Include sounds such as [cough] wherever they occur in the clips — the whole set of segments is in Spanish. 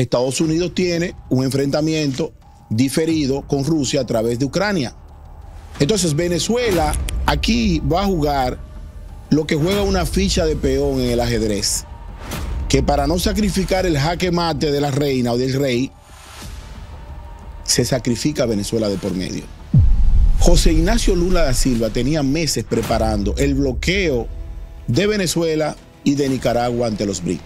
Estados Unidos tiene un enfrentamiento diferido con Rusia a través de Ucrania. Entonces Venezuela aquí va a jugar lo que juega una ficha de peón en el ajedrez, que para no sacrificar el jaque mate de la reina o del rey, se sacrifica Venezuela de por medio. José Ignacio Lula da Silva tenía meses preparando el bloqueo de Venezuela y de Nicaragua ante los BRICS.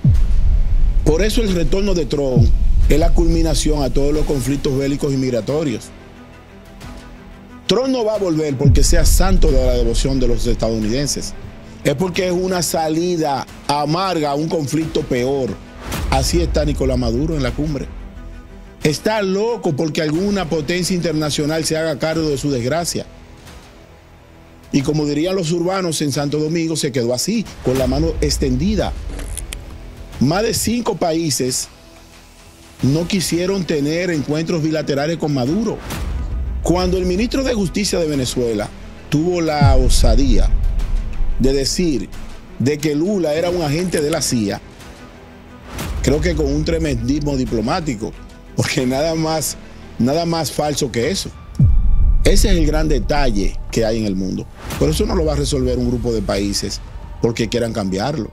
Por eso el retorno de Trump es la culminación a todos los conflictos bélicos y migratorios. Trump no va a volver porque sea santo de la devoción de los estadounidenses. Es porque es una salida amarga a un conflicto peor. Así está Nicolás Maduro en la cumbre. Está loco porque alguna potencia internacional se haga cargo de su desgracia. Y como dirían los urbanos en Santo Domingo, se quedó así, con la mano extendida. Más de cinco países no quisieron tener encuentros bilaterales con Maduro. Cuando el ministro de Justicia de Venezuela tuvo la osadía de decir de que Lula era un agente de la CIA, creo que con un tremendismo diplomático, porque nada más, nada más falso que eso. Ese es el gran detalle que hay en el mundo. Pero eso no lo va a resolver un grupo de países porque quieran cambiarlo.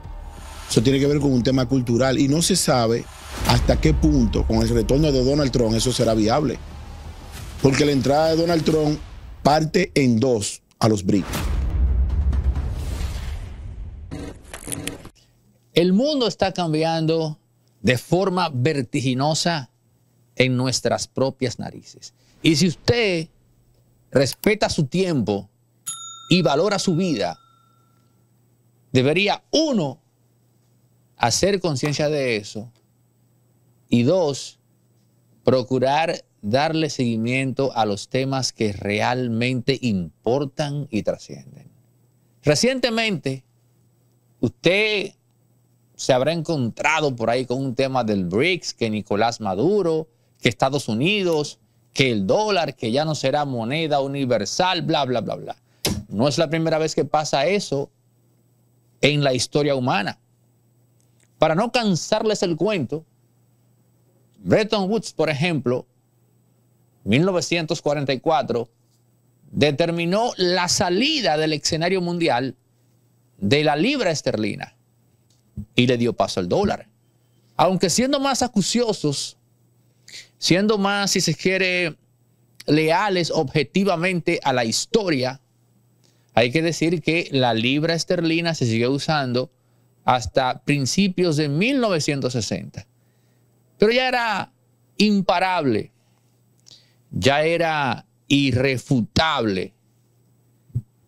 Eso tiene que ver con un tema cultural y no se sabe hasta qué punto con el retorno de Donald Trump eso será viable. Porque la entrada de Donald Trump parte en dos a los BRICS. El mundo está cambiando de forma vertiginosa en nuestras propias narices. Y si usted respeta su tiempo y valora su vida, debería uno hacer conciencia de eso. Y dos, procurar darle seguimiento a los temas que realmente importan y trascienden. Recientemente, usted se habrá encontrado por ahí con un tema del BRICS, que Nicolás Maduro, que Estados Unidos, que el dólar, que ya no será moneda universal, bla, bla, bla, bla. No es la primera vez que pasa eso en la historia humana. Para no cansarles el cuento, Bretton Woods, por ejemplo, 1944, determinó la salida del escenario mundial de la libra esterlina y le dio paso al dólar. Aunque siendo más acuciosos, siendo más, si se quiere, leales objetivamente a la historia, hay que decir que la libra esterlina se sigue usando hasta principios de 1960. Pero ya era imparable, ya era irrefutable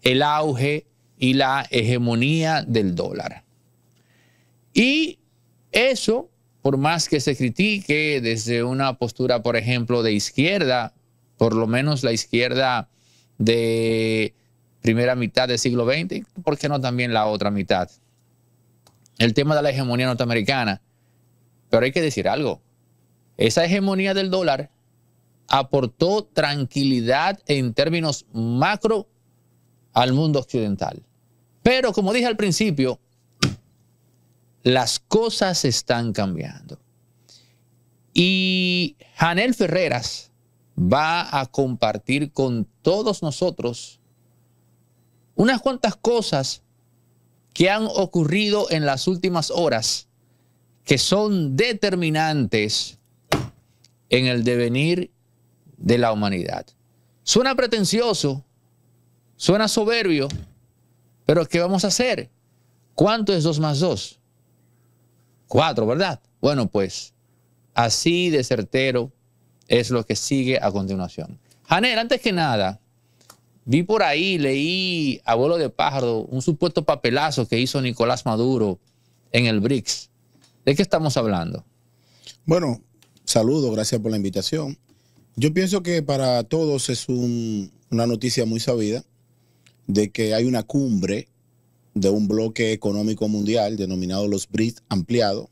el auge y la hegemonía del dólar. Y eso, por más que se critique desde una postura, por ejemplo, de izquierda, por lo menos la izquierda de primera mitad del siglo XX, ¿por qué no también la otra mitad el tema de la hegemonía norteamericana. Pero hay que decir algo. Esa hegemonía del dólar aportó tranquilidad en términos macro al mundo occidental. Pero como dije al principio, las cosas están cambiando. Y Janel Ferreras va a compartir con todos nosotros unas cuantas cosas que han ocurrido en las últimas horas que son determinantes en el devenir de la humanidad. Suena pretencioso, suena soberbio, pero ¿qué vamos a hacer? ¿Cuánto es 2 más 2? 4, ¿verdad? Bueno, pues así de certero es lo que sigue a continuación. Janel, antes que nada, Vi por ahí, leí a vuelo de Pájaro, un supuesto papelazo que hizo Nicolás Maduro en el BRICS. ¿De qué estamos hablando? Bueno, saludo, gracias por la invitación. Yo pienso que para todos es una noticia muy sabida de que hay una cumbre de un bloque económico mundial denominado los BRICS ampliado,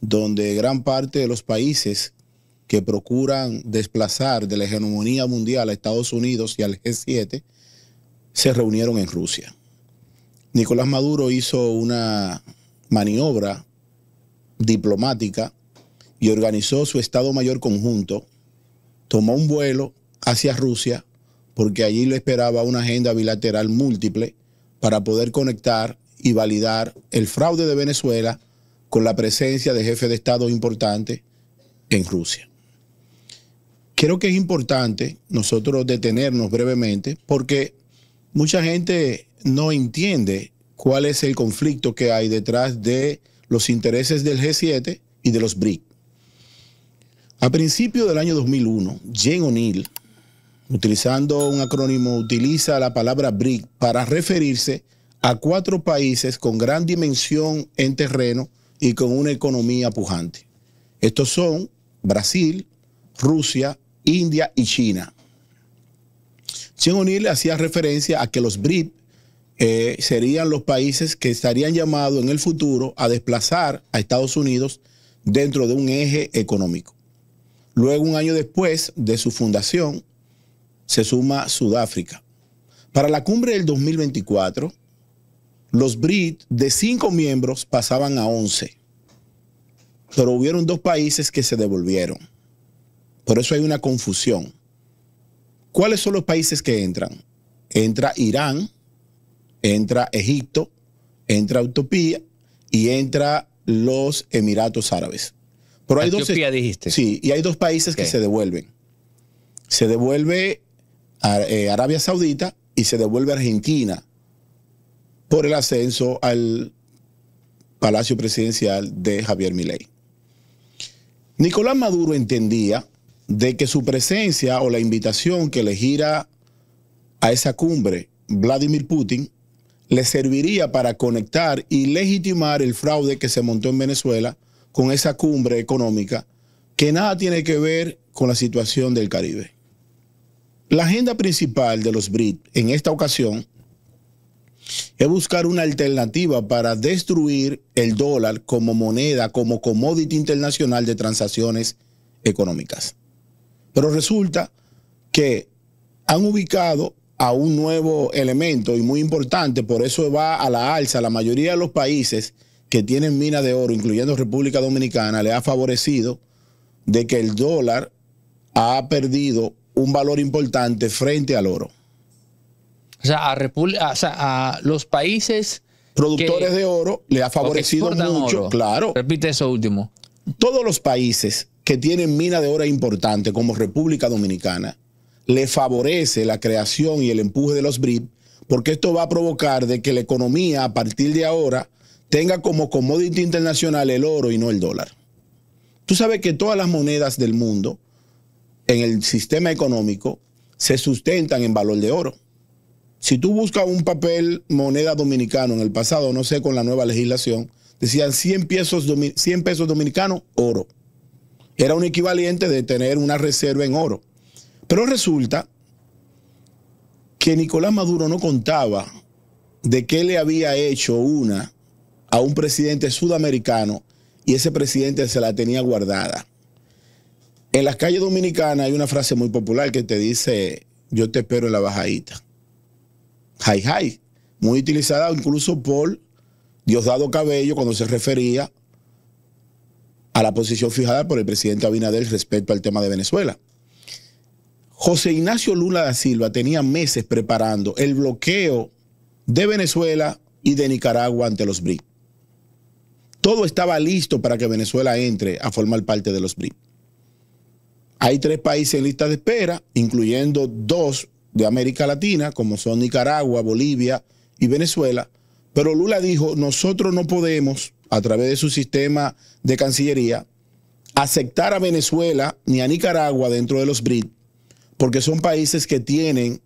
donde gran parte de los países que procuran desplazar de la hegemonía mundial a Estados Unidos y al G7 se reunieron en Rusia. Nicolás Maduro hizo una maniobra diplomática y organizó su Estado Mayor conjunto, tomó un vuelo hacia Rusia porque allí le esperaba una agenda bilateral múltiple para poder conectar y validar el fraude de Venezuela con la presencia de jefes de Estado importantes en Rusia. Creo que es importante nosotros detenernos brevemente porque mucha gente no entiende cuál es el conflicto que hay detrás de los intereses del G7 y de los BRIC. A principios del año 2001, Jane O'Neill, utilizando un acrónimo, utiliza la palabra BRIC para referirse a cuatro países con gran dimensión en terreno y con una economía pujante. Estos son Brasil, Rusia, India y China. Xi Jinping hacía referencia a que los BRIC eh, serían los países que estarían llamados en el futuro a desplazar a Estados Unidos dentro de un eje económico. Luego, un año después de su fundación, se suma Sudáfrica. Para la cumbre del 2024, los BRIC de cinco miembros pasaban a once, pero hubieron dos países que se devolvieron. Por eso hay una confusión. ¿Cuáles son los países que entran? Entra Irán, entra Egipto, entra Utopía y entra los Emiratos Árabes. Pero hay dos, dijiste. Sí, y hay dos países que se devuelven. Se devuelve a, eh, Arabia Saudita y se devuelve Argentina por el ascenso al Palacio Presidencial de Javier Milei. Nicolás Maduro entendía de que su presencia o la invitación que le gira a esa cumbre Vladimir Putin le serviría para conectar y legitimar el fraude que se montó en Venezuela con esa cumbre económica que nada tiene que ver con la situación del Caribe. La agenda principal de los BRIT en esta ocasión es buscar una alternativa para destruir el dólar como moneda, como commodity internacional de transacciones económicas. Pero resulta que han ubicado a un nuevo elemento y muy importante, por eso va a la alza. La mayoría de los países que tienen minas de oro, incluyendo República Dominicana, le ha favorecido de que el dólar ha perdido un valor importante frente al oro. O sea, a, los países... Productores de oro le ha favorecido mucho, claro. Repite eso último. Todos los países que tienen mina de oro importante como República Dominicana, le favorece la creación y el empuje de los BRIP, porque esto va a provocar de que la economía a partir de ahora tenga como commodity internacional el oro y no el dólar. Tú sabes que todas las monedas del mundo en el sistema económico se sustentan en valor de oro. Si tú buscas un papel moneda dominicano en el pasado, no sé, con la nueva legislación, decían 100 pesos, 100 pesos dominicanos, oro era un equivalente de tener una reserva en oro. Pero resulta que Nicolás Maduro no contaba de qué le había hecho una a un presidente sudamericano y ese presidente se la tenía guardada. En las calles dominicanas hay una frase muy popular que te dice, yo te espero en la bajadita. Hi hi, muy utilizada incluso por Diosdado Cabello cuando se refería a la posición fijada por el presidente Abinader respecto al tema de Venezuela. José Ignacio Lula da Silva tenía meses preparando el bloqueo de Venezuela y de Nicaragua ante los BRIC. Todo estaba listo para que Venezuela entre a formar parte de los BRIC. Hay tres países en lista de espera, incluyendo dos de América Latina, como son Nicaragua, Bolivia y Venezuela, pero Lula dijo, nosotros no podemos a través de su sistema de Cancillería, aceptar a Venezuela ni a Nicaragua dentro de los BRIC, porque son países que tienen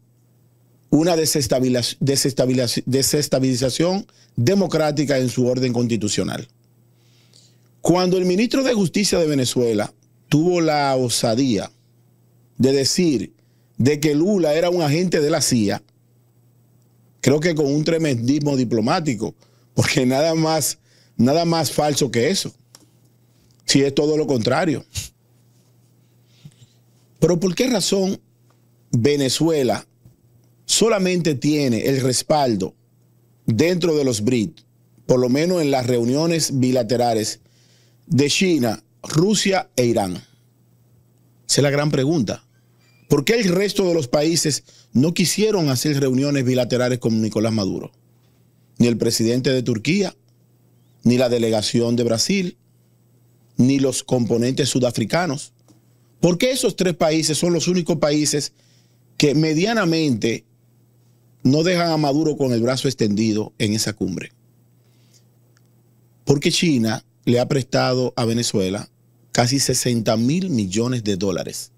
una desestabilización democrática en su orden constitucional. Cuando el ministro de Justicia de Venezuela tuvo la osadía de decir de que Lula era un agente de la CIA, creo que con un tremendismo diplomático, porque nada más Nada más falso que eso. Si es todo lo contrario. Pero ¿por qué razón Venezuela solamente tiene el respaldo dentro de los BRICS, por lo menos en las reuniones bilaterales de China, Rusia e Irán? Esa es la gran pregunta. ¿Por qué el resto de los países no quisieron hacer reuniones bilaterales con Nicolás Maduro? Ni el presidente de Turquía, ni la delegación de Brasil, ni los componentes sudafricanos. Porque esos tres países son los únicos países que medianamente no dejan a Maduro con el brazo extendido en esa cumbre. Porque China le ha prestado a Venezuela casi 60 mil millones de dólares.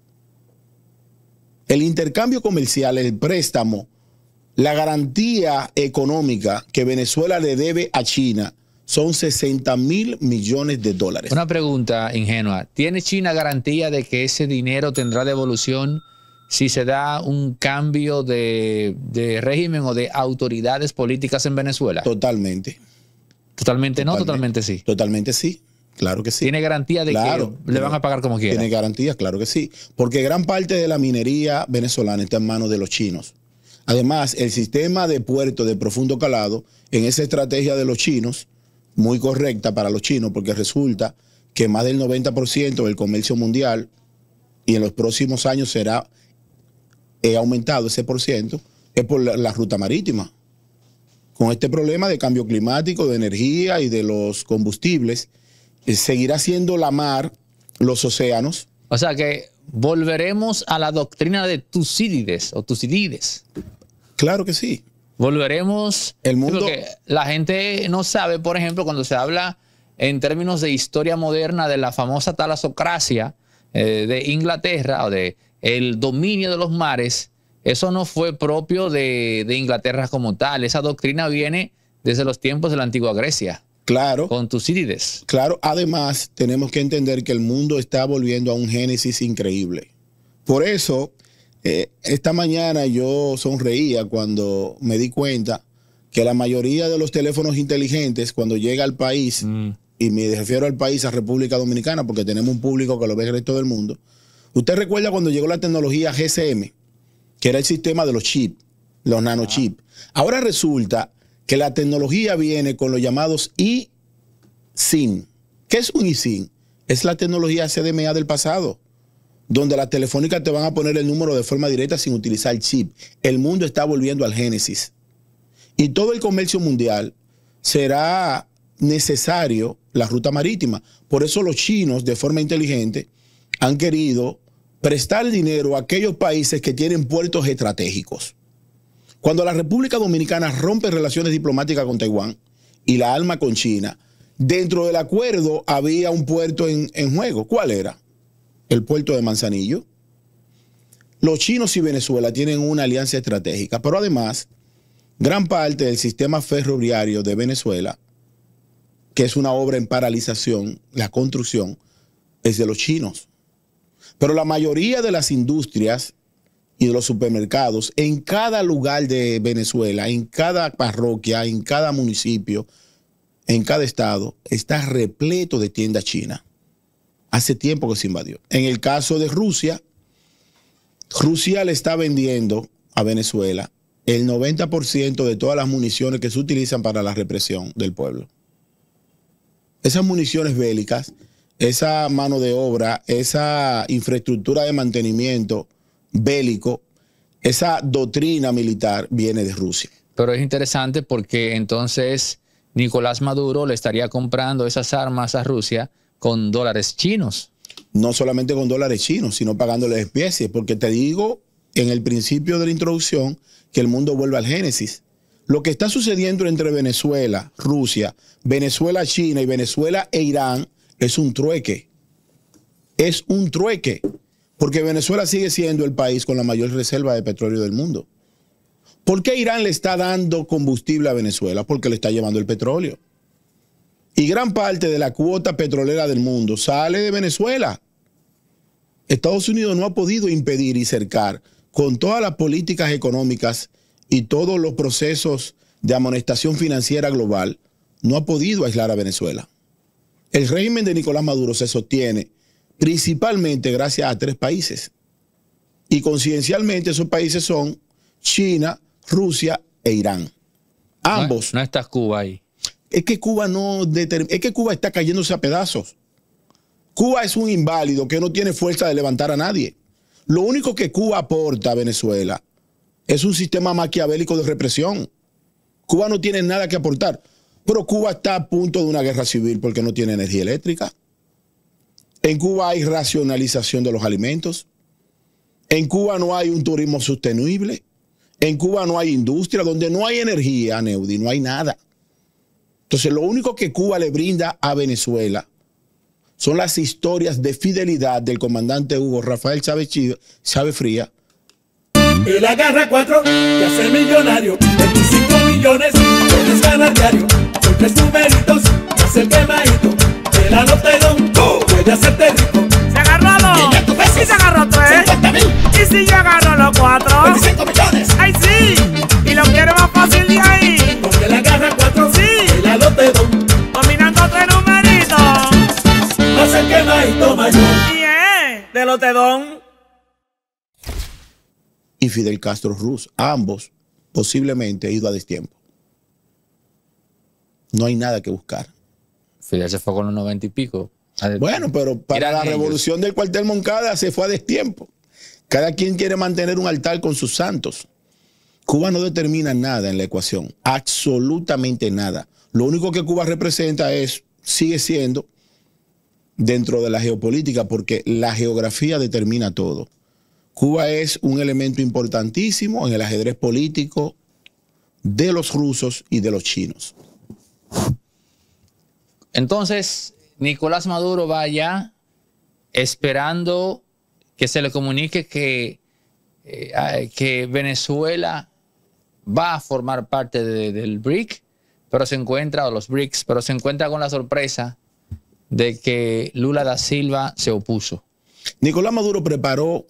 El intercambio comercial, el préstamo, la garantía económica que Venezuela le debe a China son 60 mil millones de dólares. Una pregunta ingenua. ¿Tiene China garantía de que ese dinero tendrá devolución si se da un cambio de, régimen o de autoridades políticas en Venezuela? Totalmente. Totalmente, no, totalmente sí. Totalmente sí. Claro que sí. ¿Tiene garantía de que le van a pagar como quiera? Tiene garantía, claro que sí. Porque gran parte de la minería venezolana está en manos de los chinos. Además, el sistema de puertos de profundo calado, en esa estrategia de los chinos, muy correcta para los chinos, porque resulta que más del 90% del comercio mundial y en los próximos años será aumentado ese por ciento, es por la, ruta marítima. Con este problema de cambio climático, de energía y de los combustibles, eh, seguirá siendo la mar, los océanos. O sea que volveremos a la doctrina de Tucídides o Tucídides. Claro que sí. Volveremos. El mundo. la gente no sabe, por ejemplo, cuando se habla en términos de historia moderna de la famosa talasocracia eh, de Inglaterra o de el dominio de los mares, eso no fue propio de, de Inglaterra como tal. Esa doctrina viene desde los tiempos de la antigua Grecia. Claro. Con Tucídides. Claro, además tenemos que entender que el mundo está volviendo a un génesis increíble. Por eso eh, esta mañana yo sonreía cuando me di cuenta que la mayoría de los teléfonos inteligentes cuando llega al país, mm. y me refiero al país, a República Dominicana, porque tenemos un público que lo ve el resto del mundo, usted recuerda cuando llegó la tecnología GSM, que era el sistema de los chips, los ah. nanochips. Ahora resulta que la tecnología viene con los llamados eSIM. ¿Qué es un eSIM? Es la tecnología CDMA del pasado donde las telefónicas te van a poner el número de forma directa sin utilizar el chip. El mundo está volviendo al génesis. Y todo el comercio mundial será necesario la ruta marítima. Por eso los chinos, de forma inteligente, han querido prestar dinero a aquellos países que tienen puertos estratégicos. Cuando la República Dominicana rompe relaciones diplomáticas con Taiwán y la alma con China, dentro del acuerdo había un puerto en, en juego. ¿Cuál era? el puerto de Manzanillo. Los chinos y Venezuela tienen una alianza estratégica, pero además, gran parte del sistema ferroviario de Venezuela, que es una obra en paralización, la construcción, es de los chinos. Pero la mayoría de las industrias y de los supermercados, en cada lugar de Venezuela, en cada parroquia, en cada municipio, en cada estado, está repleto de tiendas chinas hace tiempo que se invadió. En el caso de Rusia, Rusia le está vendiendo a Venezuela el 90% de todas las municiones que se utilizan para la represión del pueblo. Esas municiones bélicas, esa mano de obra, esa infraestructura de mantenimiento bélico, esa doctrina militar viene de Rusia. Pero es interesante porque entonces Nicolás Maduro le estaría comprando esas armas a Rusia con dólares chinos. No solamente con dólares chinos, sino pagándoles especies, porque te digo en el principio de la introducción que el mundo vuelve al Génesis. Lo que está sucediendo entre Venezuela, Rusia, Venezuela, China y Venezuela e Irán es un trueque. Es un trueque. Porque Venezuela sigue siendo el país con la mayor reserva de petróleo del mundo. ¿Por qué Irán le está dando combustible a Venezuela? Porque le está llevando el petróleo. Y gran parte de la cuota petrolera del mundo sale de Venezuela. Estados Unidos no ha podido impedir y cercar con todas las políticas económicas y todos los procesos de amonestación financiera global, no ha podido aislar a Venezuela. El régimen de Nicolás Maduro se sostiene principalmente gracias a tres países. Y conciencialmente esos países son China, Rusia e Irán. Ambos. No, no está Cuba ahí es que Cuba no que Cuba está cayéndose a pedazos. Cuba es un inválido que no tiene fuerza de levantar a nadie. Lo único que Cuba aporta a Venezuela es un sistema maquiavélico de represión. Cuba no tiene nada que aportar, pero Cuba está a punto de una guerra civil porque no tiene energía eléctrica. En Cuba hay racionalización de los alimentos. En Cuba no hay un turismo sostenible. En Cuba no hay industria. Donde no hay energía, Neudi, no hay nada. Entonces, lo único que Cuba le brinda a Venezuela son las historias de fidelidad del comandante Hugo Rafael Chávez, Chido, Chávez Fría. Él agarra cuatro y hace millonario. 25 millones puedes ganar diario. Son tres numeritos, hace el quemadito. Te la loterón, puede hacerte rico. Se agarró dos. Y, se agarró tres. Y si yo agarro los cuatro. 25 millones. de Lotedón. Y Fidel Castro Ruz, ambos posiblemente ido a destiempo. No hay nada que buscar. Fidel se fue con los noventa y pico. Ah, bueno, pero para la revolución del cuartel Moncada se fue a destiempo. Cada quien quiere mantener un altar con sus santos. Cuba no determina nada en la ecuación, absolutamente nada. Lo único que Cuba representa es, sigue siendo dentro de la geopolítica, porque la geografía determina todo. Cuba es un elemento importantísimo en el ajedrez político de los rusos y de los chinos. Entonces, Nicolás Maduro va allá esperando que se le comunique que, eh, ah, que Venezuela va a formar parte del BRIC, pero se encuentra, los BRICS, pero se encuentra con la sorpresa de que Lula da Silva se opuso. Nicolás Maduro preparó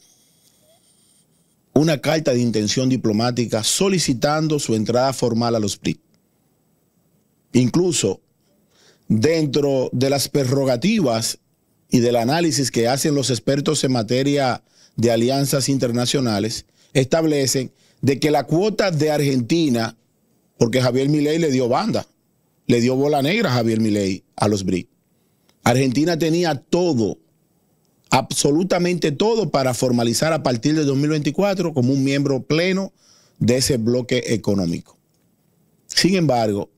una carta de intención diplomática solicitando su entrada formal a los PRI. Incluso dentro de las prerrogativas y del análisis que hacen los expertos en materia de alianzas internacionales, establecen de que la cuota de Argentina, porque Javier Milei le dio banda, le dio bola negra a Javier Milei a los BRIC. Argentina tenía todo, absolutamente todo para formalizar a partir de 2024 como un miembro pleno de ese bloque económico. Sin embargo,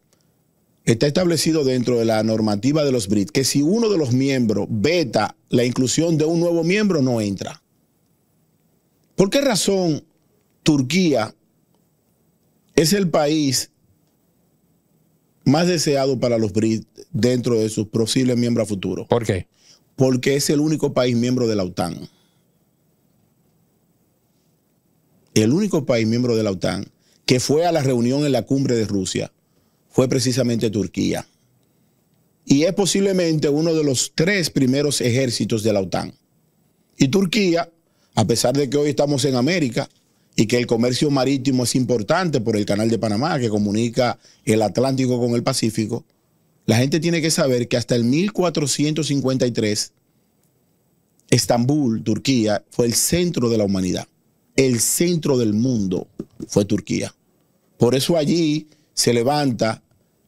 está establecido dentro de la normativa de los BRIT que si uno de los miembros veta la inclusión de un nuevo miembro, no entra. ¿Por qué razón Turquía es el país más deseado para los Brits dentro de sus posibles miembros futuros. ¿Por qué? Porque es el único país miembro de la OTAN. El único país miembro de la OTAN que fue a la reunión en la cumbre de Rusia fue precisamente Turquía. Y es posiblemente uno de los tres primeros ejércitos de la OTAN. Y Turquía, a pesar de que hoy estamos en América, y que el comercio marítimo es importante por el Canal de Panamá, que comunica el Atlántico con el Pacífico, la gente tiene que saber que hasta el 1453, Estambul, Turquía, fue el centro de la humanidad. El centro del mundo fue Turquía. Por eso allí se levanta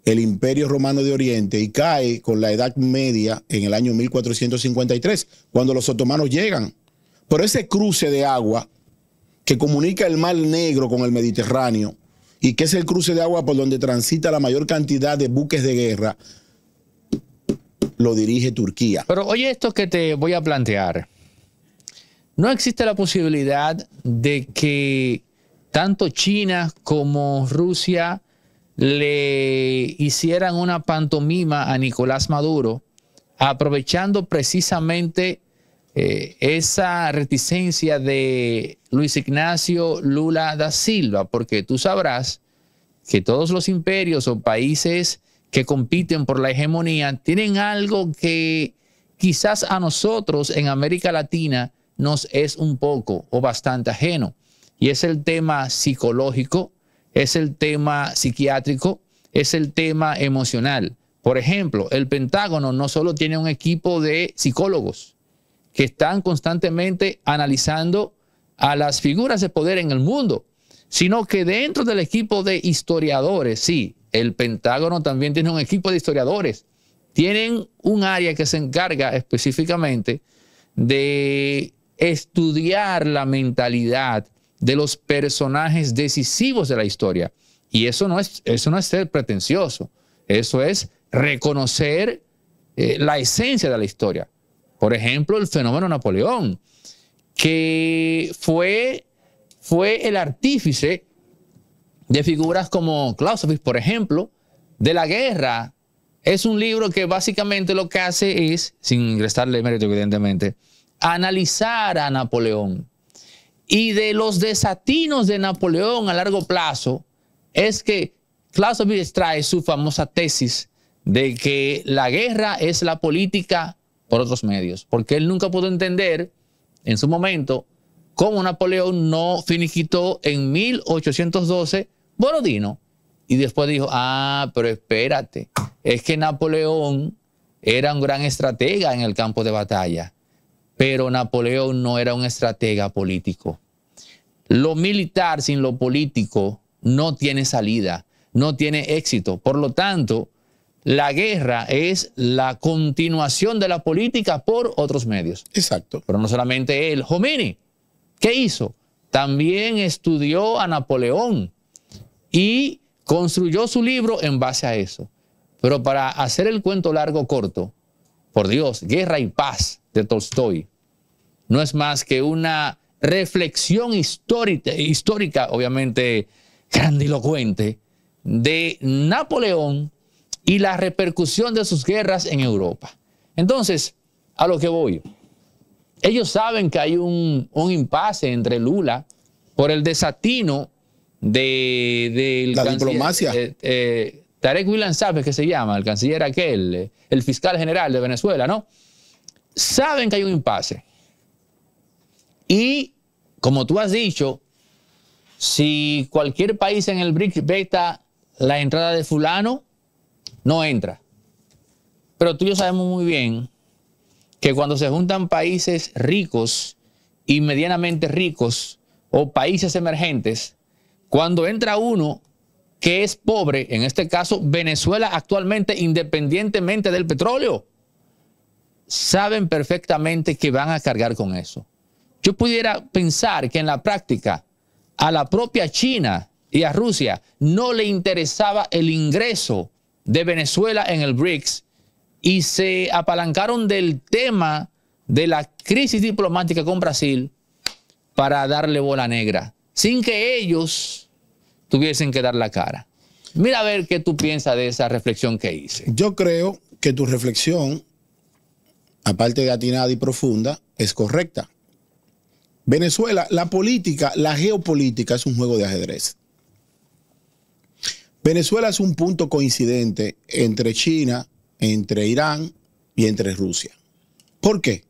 el Imperio Romano de Oriente y cae con la Edad Media en el año 1453, cuando los otomanos llegan. Pero ese cruce de agua que comunica el Mar Negro con el Mediterráneo y que es el cruce de agua por donde transita la mayor cantidad de buques de guerra, lo dirige Turquía. Pero oye esto que te voy a plantear. ¿No existe la posibilidad de que tanto China como Rusia le hicieran una pantomima a Nicolás Maduro, aprovechando precisamente eh, esa reticencia de Luis Ignacio Lula da Silva, porque tú sabrás que todos los imperios o países que compiten por la hegemonía tienen algo que quizás a nosotros en América Latina nos es un poco o bastante ajeno. Y es el tema psicológico, es el tema psiquiátrico, es el tema emocional. Por ejemplo, el Pentágono no solo tiene un equipo de psicólogos, que están constantemente analizando a las figuras de poder en el mundo, sino que dentro del equipo de historiadores, sí, el Pentágono también tiene un equipo de historiadores, tienen un área que se encarga específicamente de estudiar la mentalidad de los personajes decisivos de la historia. Y eso no es, eso no es ser pretencioso, eso es reconocer eh, la esencia de la historia. Por ejemplo, el fenómeno Napoleón, que fue, fue el artífice de figuras como Clausewitz, por ejemplo, de la guerra. Es un libro que básicamente lo que hace es, sin ingresarle mérito evidentemente, analizar a Napoleón. Y de los desatinos de Napoleón a largo plazo, es que Clausewitz trae su famosa tesis de que la guerra es la política por otros medios, porque él nunca pudo entender en su momento cómo Napoleón no finiquitó en 1812 Borodino. Y después dijo, ah, pero espérate, es que Napoleón era un gran estratega en el campo de batalla, pero Napoleón no era un estratega político. Lo militar sin lo político no tiene salida, no tiene éxito. Por lo tanto, la guerra es la continuación de la política por otros medios. Exacto. Pero no solamente él. Jomini, ¿qué hizo? También estudió a Napoleón y construyó su libro en base a eso. Pero para hacer el cuento largo corto, por Dios, Guerra y Paz de Tolstoy no es más que una reflexión histórica, histórica obviamente grandilocuente, de Napoleón y la repercusión de sus guerras en Europa. Entonces, a lo que voy. Ellos saben que hay un, impasse entre Lula por el desatino de, la diplomacia. Eh, eh, Tarek William que se llama, el canciller aquel, eh, el fiscal general de Venezuela, ¿no? Saben que hay un impasse. Y, como tú has dicho, si cualquier país en el BRIC veta la entrada de fulano, no entra. Pero tú y yo sabemos muy bien que cuando se juntan países ricos y medianamente ricos o países emergentes, cuando entra uno que es pobre, en este caso Venezuela actualmente independientemente del petróleo, saben perfectamente que van a cargar con eso. Yo pudiera pensar que en la práctica a la propia China y a Rusia no le interesaba el ingreso de Venezuela en el BRICS y se apalancaron del tema de la crisis diplomática con Brasil para darle bola negra, sin que ellos tuviesen que dar la cara. Mira a ver qué tú piensas de esa reflexión que hice. Yo creo que tu reflexión, aparte de atinada y profunda, es correcta. Venezuela, la política, la geopolítica es un juego de ajedrez. Venezuela es un punto coincidente entre China, entre Irán y entre Rusia. ¿Por qué?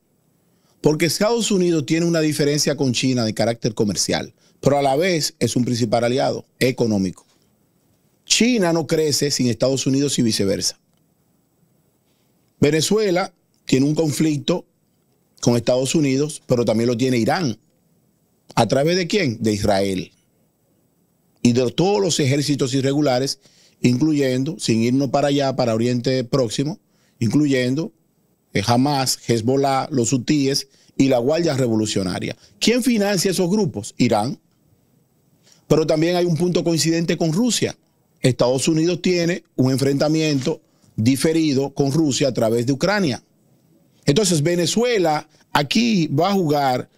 Porque Estados Unidos tiene una diferencia con China de carácter comercial, pero a la vez es un principal aliado económico. China no crece sin Estados Unidos y viceversa. Venezuela tiene un conflicto con Estados Unidos, pero también lo tiene Irán. ¿A través de quién? De Israel y de todos los ejércitos irregulares, incluyendo, sin irnos para allá, para Oriente Próximo, incluyendo eh, Hamas, Hezbollah, los hutíes y la Guardia Revolucionaria. ¿Quién financia esos grupos? Irán. Pero también hay un punto coincidente con Rusia. Estados Unidos tiene un enfrentamiento diferido con Rusia a través de Ucrania. Entonces Venezuela aquí va a jugar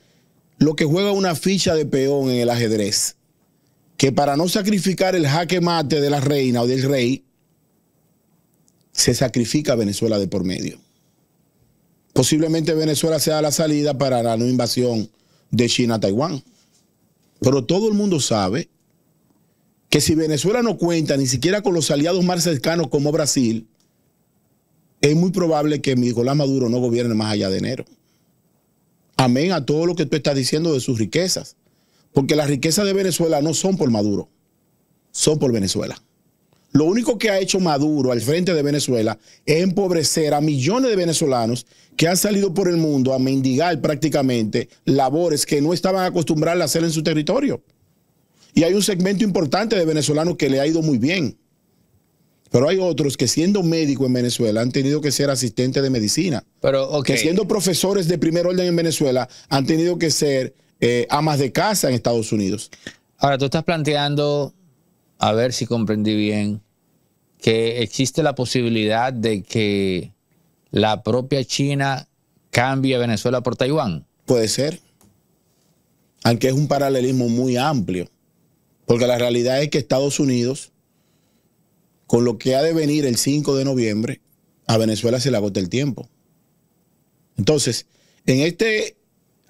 lo que juega una ficha de peón en el ajedrez que para no sacrificar el jaque mate de la reina o del rey, se sacrifica Venezuela de por medio. Posiblemente Venezuela sea la salida para la no invasión de China a Taiwán. Pero todo el mundo sabe que si Venezuela no cuenta ni siquiera con los aliados más cercanos como Brasil, es muy probable que Nicolás Maduro no gobierne más allá de enero. Amén a todo lo que tú estás diciendo de sus riquezas. Porque las riquezas de Venezuela no son por Maduro, son por Venezuela. Lo único que ha hecho Maduro al frente de Venezuela es empobrecer a millones de venezolanos que han salido por el mundo a mendigar prácticamente labores que no estaban acostumbrados a hacer en su territorio. Y hay un segmento importante de venezolanos que le ha ido muy bien. Pero hay otros que siendo médico en Venezuela han tenido que ser asistentes de medicina. Pero, Que siendo profesores de primer orden en Venezuela han tenido que ser eh, amas de casa en Estados Unidos. Ahora, tú estás planteando, a ver si comprendí bien, que existe la posibilidad de que la propia China cambie Venezuela por Taiwán. Puede ser, aunque es un paralelismo muy amplio, porque la realidad es que Estados Unidos, con lo que ha de venir el 5 de noviembre, a Venezuela se le agota el tiempo. Entonces, en este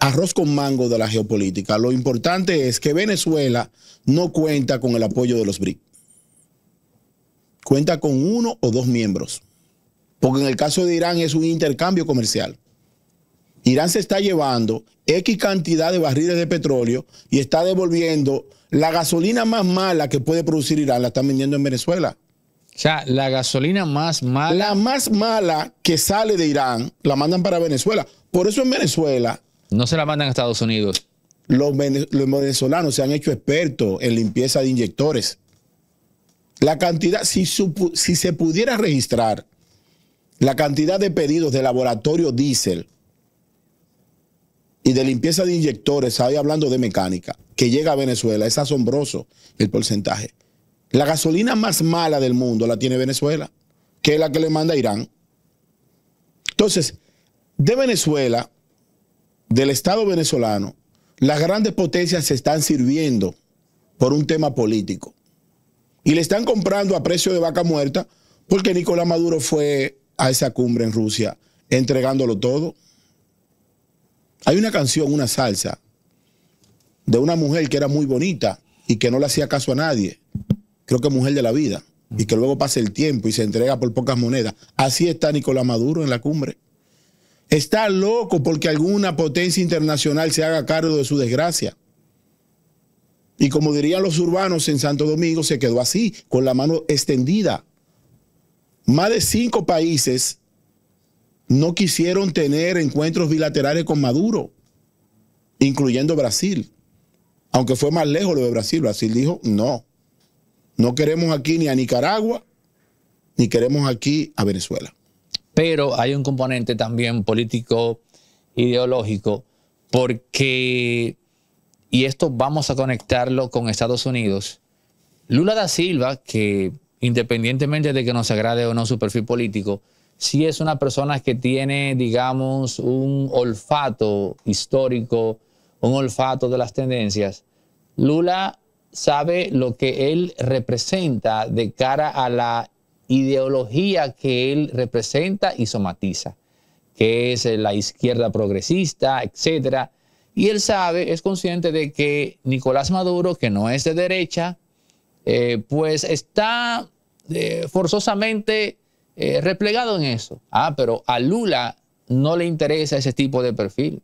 arroz con mango de la geopolítica. Lo importante es que Venezuela no cuenta con el apoyo de los BRIC. Cuenta con uno o dos miembros. Porque en el caso de Irán es un intercambio comercial. Irán se está llevando X cantidad de barriles de petróleo y está devolviendo la gasolina más mala que puede producir Irán, la están vendiendo en Venezuela. O sea, la gasolina más mala. La más mala que sale de Irán la mandan para Venezuela. Por eso en Venezuela no se la mandan a Estados Unidos. Los, venezolanos se han hecho expertos en limpieza de inyectores. La cantidad, si, se pudiera registrar la cantidad de pedidos de laboratorio diésel y de limpieza de inyectores, ahí hablando de mecánica, que llega a Venezuela, es asombroso el porcentaje. La gasolina más mala del mundo la tiene Venezuela, que es la que le manda Irán. Entonces, de Venezuela del Estado venezolano, las grandes potencias se están sirviendo por un tema político. Y le están comprando a precio de vaca muerta porque Nicolás Maduro fue a esa cumbre en Rusia entregándolo todo. Hay una canción, una salsa, de una mujer que era muy bonita y que no le hacía caso a nadie. Creo que mujer de la vida. Y que luego pasa el tiempo y se entrega por pocas monedas. Así está Nicolás Maduro en la cumbre está loco porque alguna potencia internacional se haga cargo de su desgracia. Y como dirían los urbanos en Santo Domingo, se quedó así, con la mano extendida. Más de cinco países no quisieron tener encuentros bilaterales con Maduro, incluyendo Brasil. Aunque fue más lejos lo de Brasil. Brasil dijo, no, no queremos aquí ni a Nicaragua, ni queremos aquí a Venezuela pero hay un componente también político, ideológico, porque, y esto vamos a conectarlo con Estados Unidos, Lula da Silva, que independientemente de que nos agrade o no su perfil político, sí es una persona que tiene, digamos, un olfato histórico, un olfato de las tendencias. Lula sabe lo que él representa de cara a la ideología que él representa y somatiza, que es eh, la izquierda progresista, etcétera. Y él sabe, es consciente de que Nicolás Maduro, que no es de derecha, eh, pues está eh, forzosamente replegado en eso. Ah, pero a Lula no le interesa ese tipo de perfil,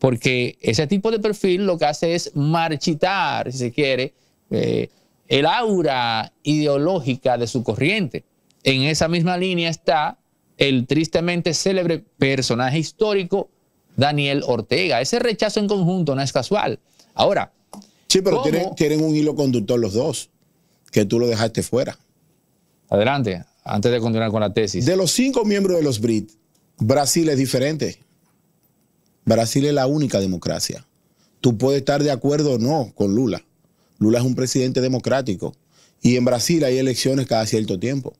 porque ese tipo de perfil lo que hace es marchitar, si se quiere, el aura ideológica de su corriente. En esa misma línea está el tristemente célebre personaje histórico Daniel Ortega. Ese rechazo en conjunto no es casual. Ahora. Sí, pero tienen, un hilo conductor los dos, que tú lo dejaste fuera. Adelante, antes de continuar con la tesis. De los cinco miembros de los BRIT, Brasil es diferente. Brasil es la única democracia. Tú puedes estar de acuerdo o no con Lula. Lula es un presidente democrático. Y en Brasil hay elecciones cada cierto tiempo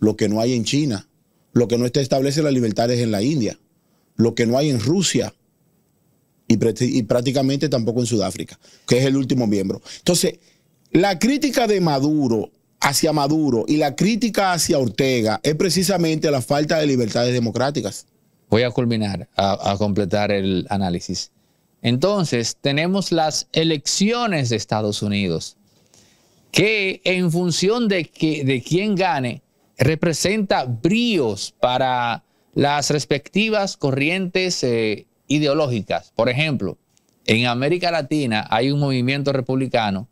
lo que no hay en China, lo que no establece las libertades en la India, lo que no hay en Rusia y, prácticamente tampoco en Sudáfrica, que es el último miembro. Entonces, la crítica de Maduro hacia Maduro y la crítica hacia Ortega es precisamente la falta de libertades democráticas. Voy a culminar, a, completar el análisis. Entonces, tenemos las elecciones de Estados Unidos, que en función de, que, de quién gane, representa bríos para las respectivas corrientes eh, ideológicas. Por ejemplo, en América Latina hay un movimiento republicano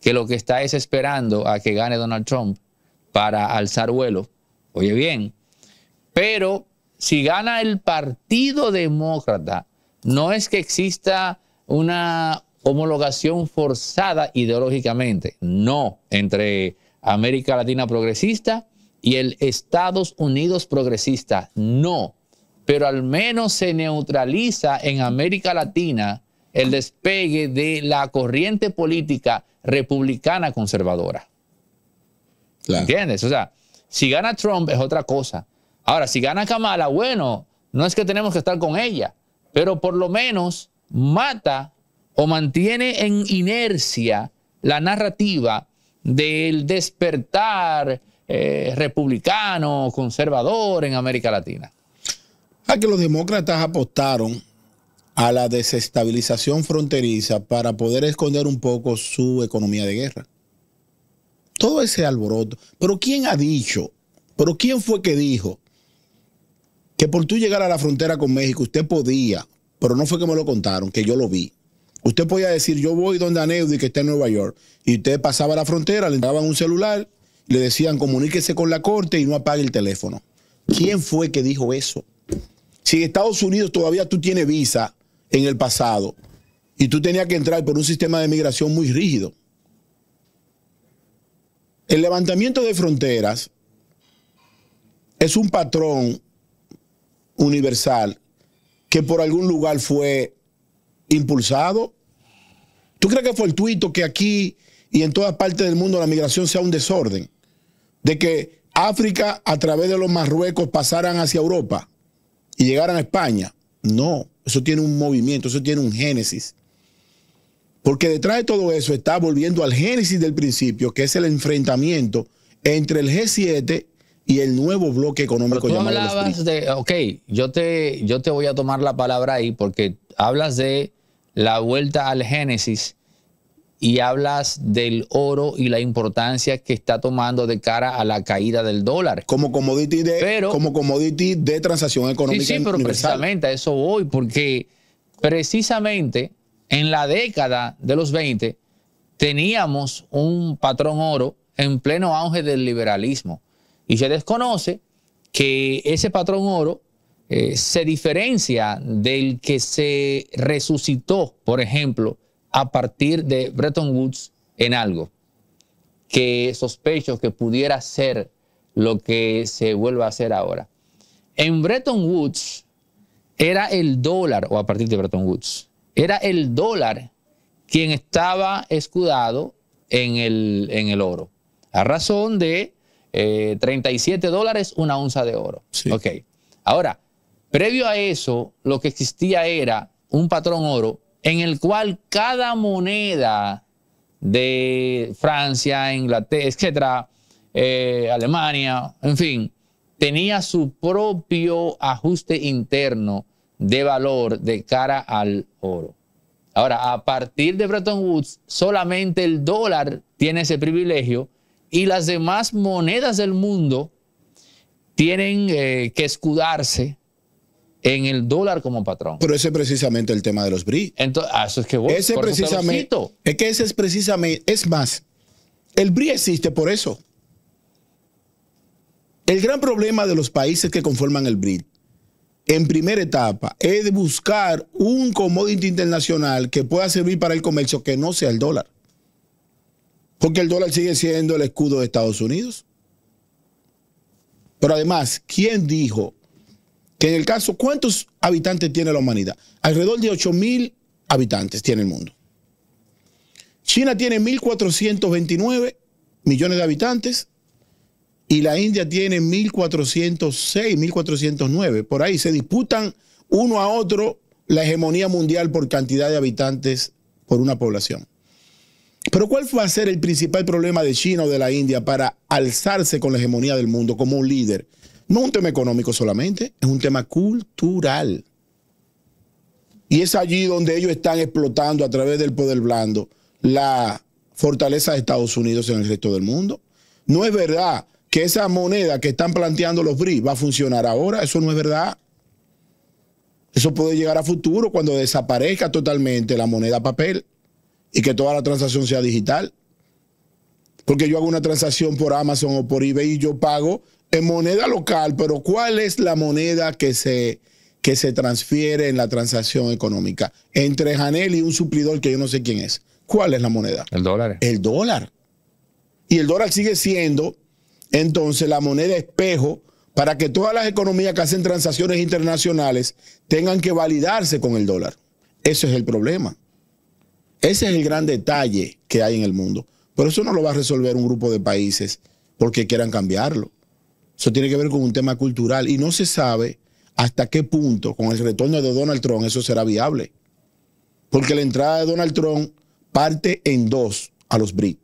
que lo que está es esperando a que gane Donald Trump para alzar vuelo. Oye bien, pero si gana el Partido Demócrata, no es que exista una homologación forzada ideológicamente, no, entre América Latina progresista y el Estados Unidos progresista, no, pero al menos se neutraliza en América Latina el despegue de la corriente política republicana conservadora. ¿Entiendes? O sea, si gana Trump es otra cosa. Ahora, si gana Kamala, bueno, no es que tenemos que estar con ella, pero por lo menos mata o mantiene en inercia la narrativa del despertar eh, republicano, conservador en América Latina? A que los demócratas apostaron a la desestabilización fronteriza para poder esconder un poco su economía de guerra. Todo ese alboroto. Pero ¿quién ha dicho? ¿Pero quién fue que dijo que por tú llegar a la frontera con México usted podía, pero no fue que me lo contaron, que yo lo vi? Usted podía decir, yo voy donde Aneudi que está en Nueva York, y usted pasaba la frontera, le daban un celular le decían comuníquese con la corte y no apague el teléfono. ¿Quién fue que dijo eso? Si en Estados Unidos todavía tú tienes visa en el pasado y tú tenías que entrar por un sistema de migración muy rígido. El levantamiento de fronteras es un patrón universal que por algún lugar fue impulsado. ¿Tú crees que fue el tuito que aquí y en todas partes del mundo la migración sea un desorden? de que África a través de los Marruecos pasaran hacia Europa y llegaran a España. No, eso tiene un movimiento, eso tiene un génesis. Porque detrás de todo eso está volviendo al génesis del principio, que es el enfrentamiento entre el G7 y el nuevo bloque económico. llamado ok, yo te, yo te voy a tomar la palabra ahí porque hablas de la vuelta al génesis y hablas del oro y la importancia que está tomando de cara a la caída del dólar. Como commodity de, como commodity de transacción económica. Sí, pero precisamente a eso voy, porque precisamente en la década de los 20 teníamos un patrón oro en pleno auge del liberalismo. Y se desconoce que ese patrón oro eh, se diferencia del que se resucitó, por ejemplo, a partir de Bretton Woods en algo que sospecho que pudiera ser lo que se vuelva a hacer ahora. En Bretton Woods era el dólar, o a partir de Bretton Woods, era el dólar quien estaba escudado en el, en el oro, a razón de 37 eh, dólares una onza de oro. Ahora, previo a eso, lo que existía era un patrón oro en el cual cada moneda de Francia, Inglaterra, etcétera, eh, Alemania, en fin, tenía su propio ajuste interno de valor de cara al oro. Ahora, a partir de Bretton Woods, solamente el dólar tiene ese privilegio y las demás monedas del mundo tienen eh, que escudarse en el dólar como patrón. Pero ese es precisamente el tema de los BRI. Entonces, ah, eso es que Ese precisamente, es que ese es precisamente, es más, el BRI existe por eso. El gran problema de los países que conforman el BRI, en primera etapa, es buscar un commodity internacional que pueda servir para el comercio que no sea el dólar. Porque el dólar sigue siendo el escudo de Estados Unidos. Pero además, ¿quién dijo que en el caso, ¿cuántos habitantes tiene la humanidad? Alrededor de 8 mil habitantes tiene el mundo. China tiene 1.429 millones de habitantes y la India tiene 1.406, 1.409. Por ahí se disputan uno a otro la hegemonía mundial por cantidad de habitantes por una población. Pero ¿cuál fue a ser el principal problema de China o de la India para alzarse con la hegemonía del mundo como un líder? No es un tema económico solamente, es un tema cultural. Y es allí donde ellos están explotando a través del poder blando la fortaleza de Estados Unidos en el resto del mundo. No es verdad que esa moneda que están planteando los BRICS va a funcionar ahora, eso no es verdad. Eso puede llegar a futuro cuando desaparezca totalmente la moneda papel y que toda la transacción sea digital. Porque yo hago una transacción por Amazon o por eBay y yo pago en moneda local, pero ¿cuál es la moneda que se, que se transfiere en la transacción económica? Entre Janel y un suplidor que yo no sé quién es. ¿Cuál es la moneda? El dólar. El dólar. Y el dólar sigue siendo entonces la moneda espejo para que todas las economías que hacen transacciones internacionales tengan que validarse con el dólar. Ese es el problema. Ese es el gran detalle que hay en el mundo. Pero eso no lo va a resolver un grupo de países porque quieran cambiarlo. Eso tiene que ver con un tema cultural y no se sabe hasta qué punto con el retorno de Donald Trump eso será viable. Porque la entrada de Donald Trump parte en dos a los BRIC.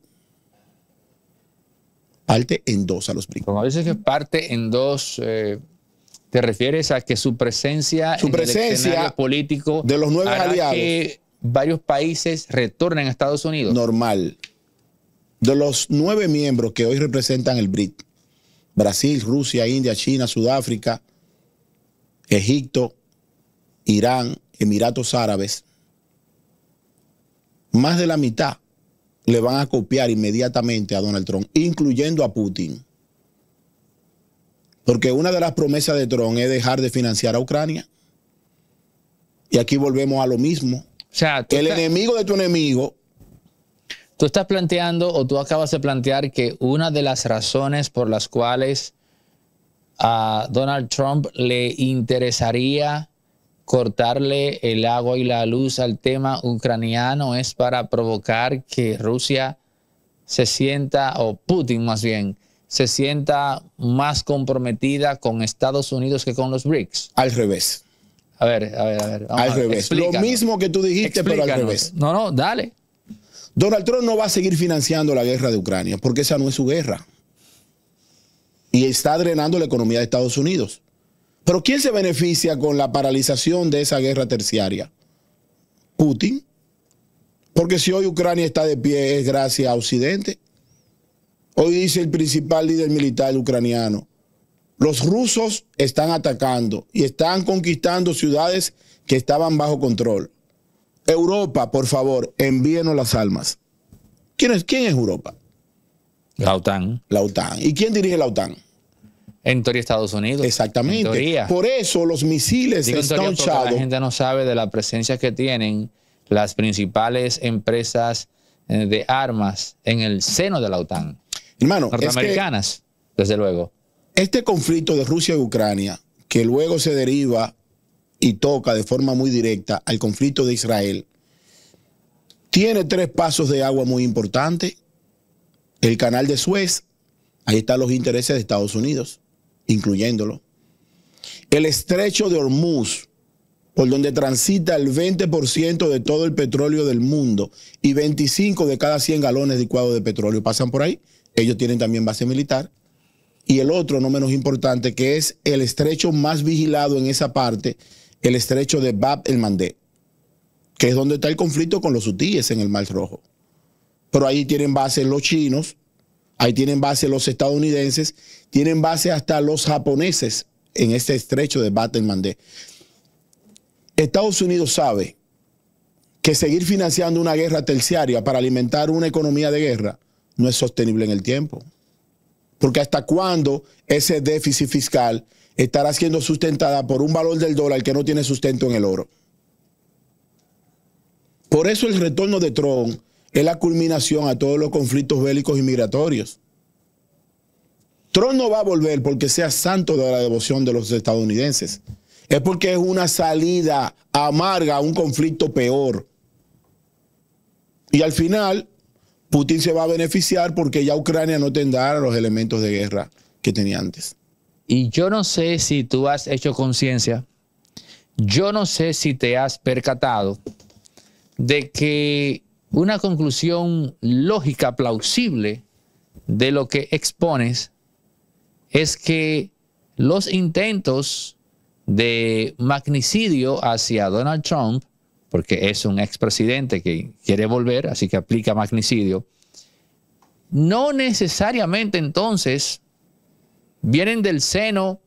Parte en dos a los BRIC. Cuando dices que parte en dos, eh, ¿te refieres a que su presencia, su presencia en el político de los nueve aliados que varios países retornen a Estados Unidos? Normal. De los nueve miembros que hoy representan el BRIC, Brasil, Rusia, India, China, Sudáfrica, Egipto, Irán, Emiratos Árabes, más de la mitad le van a copiar inmediatamente a Donald Trump, incluyendo a Putin. Porque una de las promesas de Trump es dejar de financiar a Ucrania. Y aquí volvemos a lo mismo. el enemigo de tu enemigo Tú estás planteando o tú acabas de plantear que una de las razones por las cuales a Donald Trump le interesaría cortarle el agua y la luz al tema ucraniano es para provocar que Rusia se sienta, o Putin más bien, se sienta más comprometida con Estados Unidos que con los BRICS. Al revés. A ver, a ver, a ver. Al revés. Lo mismo que tú dijiste, pero al revés. No, no, dale. Donald Trump no va a seguir financiando la guerra de Ucrania porque esa no es su guerra. Y está drenando la economía de Estados Unidos. Pero ¿quién se beneficia con la paralización de esa guerra terciaria? Putin. Porque si hoy Ucrania está de pie es gracias a Occidente. Hoy dice el principal líder militar ucraniano, los rusos están atacando y están conquistando ciudades que estaban bajo control. Europa, por favor, envíenos las almas. ¿Quién es, quién es Europa? La OTAN. La OTAN. ¿Y quién dirige la OTAN? En teoría Estados Unidos. Exactamente. Por eso los misiles están en La gente no sabe de la presencia que tienen las principales empresas eh, de armas en el seno de la OTAN. Hermano, norteamericanas, es desde luego. Este conflicto de Rusia y Ucrania, que luego se deriva y toca de forma muy directa al conflicto de Israel, tiene tres pasos de agua muy importantes. El canal de Suez, ahí están los intereses de Estados Unidos, incluyéndolo. El estrecho de Hormuz, por donde transita el 20% de todo el petróleo del mundo y 25 de cada 100 galones licuados de petróleo pasan por ahí. Ellos tienen también base militar. Y el otro, no menos importante, que es el estrecho más vigilado en esa parte, el estrecho de Bab el Mandé, que es donde está el conflicto con los hutíes en el Mar Rojo. Pero ahí tienen base los chinos, ahí tienen base los estadounidenses, tienen base hasta los japoneses en este estrecho de Bab el Mandé. Estados Unidos sabe que seguir financiando una guerra terciaria para alimentar una economía de guerra no es sostenible en el tiempo. Porque hasta cuándo ese déficit fiscal estará siendo sustentada por un valor del dólar que no tiene sustento en el oro. Por eso el retorno de Trump es la culminación a todos los conflictos bélicos y migratorios. Trump no va a volver porque sea santo de la devoción de los estadounidenses. Es porque es una salida amarga a un conflicto peor. Y al final, Putin se va a beneficiar porque ya Ucrania no tendrá los elementos de guerra que tenía antes. Y yo no sé si tú has hecho conciencia, yo no sé si te has percatado de que una conclusión lógica, plausible de lo que expones es que los intentos de magnicidio hacia Donald Trump, porque es un expresidente que quiere volver, así que aplica magnicidio, no necesariamente entonces vienen del seno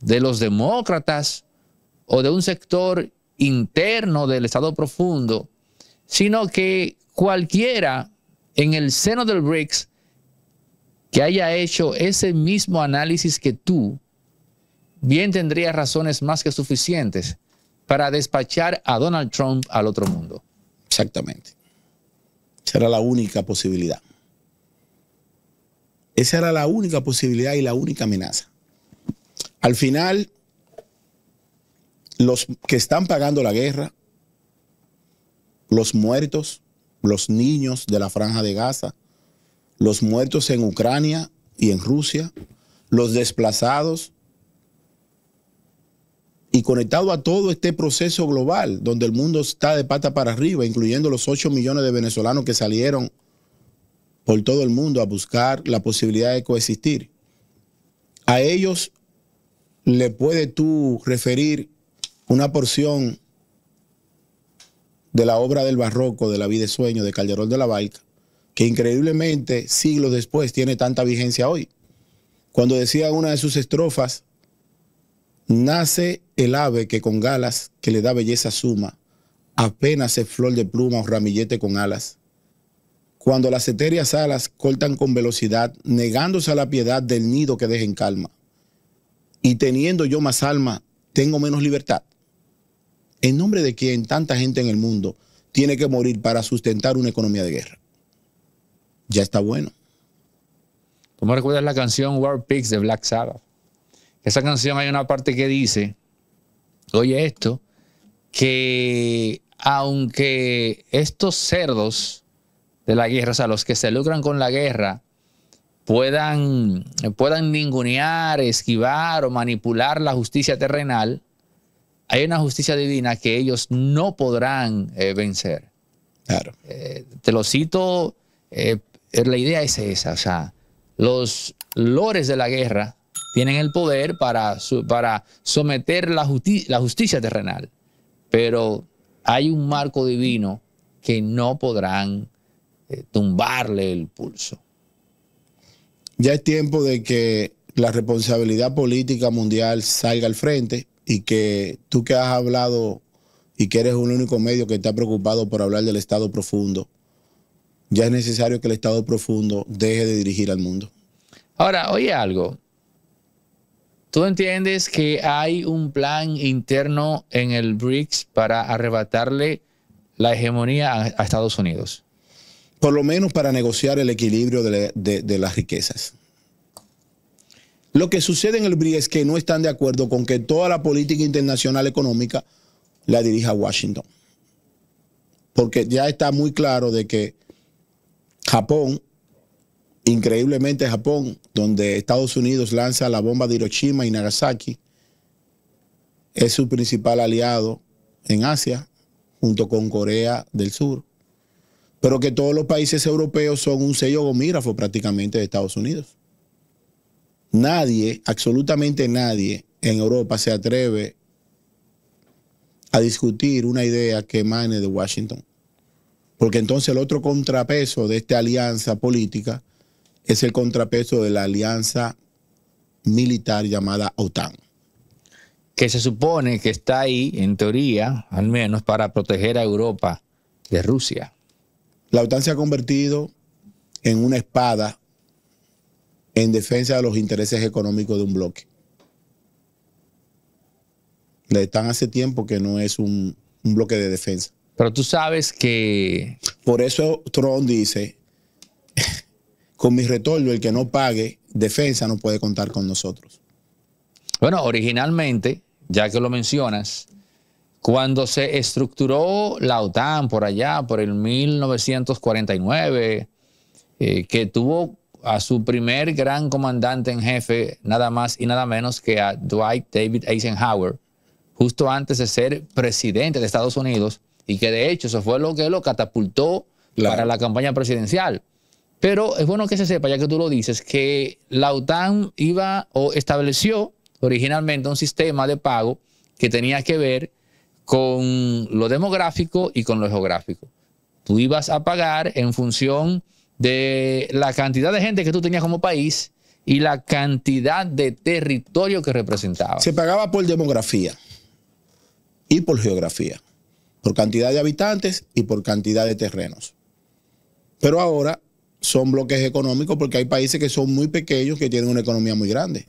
de los demócratas o de un sector interno del Estado profundo, sino que cualquiera en el seno del BRICS que haya hecho ese mismo análisis que tú, bien tendría razones más que suficientes para despachar a Donald Trump al otro mundo. Exactamente. Será la única posibilidad. Esa era la única posibilidad y la única amenaza. Al final, los que están pagando la guerra, los muertos, los niños de la franja de Gaza, los muertos en Ucrania y en Rusia, los desplazados, y conectado a todo este proceso global donde el mundo está de pata para arriba, incluyendo los 8 millones de venezolanos que salieron por todo el mundo a buscar la posibilidad de coexistir. A ellos le puede tú referir una porción de la obra del barroco, de la vida de sueño de Calderón de la Barca, que increíblemente siglos después tiene tanta vigencia hoy. Cuando decía una de sus estrofas, nace el ave que con galas, que le da belleza suma, apenas es flor de pluma o ramillete con alas cuando las etéreas alas cortan con velocidad, negándose a la piedad del nido que dejen calma. Y teniendo yo más alma, tengo menos libertad. ¿En nombre de quién tanta gente en el mundo tiene que morir para sustentar una economía de guerra? Ya está bueno. Tú me recuerdas la canción War Pigs de Black Sabbath. Esa canción hay una parte que dice, oye esto, que aunque estos cerdos la guerra, o sea, los que se lucran con la guerra, puedan, puedan ningunear, esquivar o manipular la justicia terrenal, hay una justicia divina que ellos no podrán eh, vencer. Eh, te lo cito, eh, la idea es esa, o sea, los lores de la guerra tienen el poder para, para someter la, la justicia terrenal, pero hay un marco divino que no podrán eh, tumbarle el pulso. Ya es tiempo de que la responsabilidad política mundial salga al frente y que tú que has hablado y que eres un único medio que está preocupado por hablar del Estado profundo, ya es necesario que el Estado profundo deje de dirigir al mundo. Ahora, oye algo. ¿Tú entiendes que hay un plan interno en el BRICS para arrebatarle la hegemonía a Estados Unidos? por lo menos para negociar el equilibrio de, las riquezas. Lo que sucede en el BRI es que no están de acuerdo con que toda la política internacional económica la dirija Washington. Porque ya está muy claro de que Japón, increíblemente Japón, donde Estados Unidos lanza la bomba de Hiroshima y Nagasaki, es su principal aliado en Asia, junto con Corea del Sur pero que todos los países europeos son un sello gomígrafo prácticamente de Estados Unidos. Nadie, absolutamente nadie en Europa se atreve a discutir una idea que emane de Washington. Porque entonces el otro contrapeso de esta alianza política es el contrapeso de la alianza militar llamada OTAN. Que se supone que está ahí, en teoría, al menos, para proteger a Europa de Rusia. La OTAN se ha convertido en una espada en defensa de los intereses económicos de un bloque. Le están hace tiempo que no es un, bloque de defensa. Pero tú sabes que... Por eso Trump dice, [laughs] con mi retorno, el que no pague defensa no puede contar con nosotros. Bueno, originalmente, ya que lo mencionas, cuando se estructuró la OTAN por allá, por el 1949, eh, que tuvo a su primer gran comandante en jefe, nada más y nada menos que a Dwight David Eisenhower, justo antes de ser presidente de Estados Unidos, y que de hecho eso fue lo que lo catapultó para la campaña presidencial. Pero es bueno que se sepa, ya que tú lo dices, que la OTAN iba o estableció originalmente un sistema de pago que tenía que ver con lo demográfico y con lo geográfico. Tú ibas a pagar en función de la cantidad de gente que tú tenías como país y la cantidad de territorio que representaba. Se pagaba por demografía y por geografía, por cantidad de habitantes y por cantidad de terrenos. Pero ahora son bloques económicos porque hay países que son muy pequeños que tienen una economía muy grande.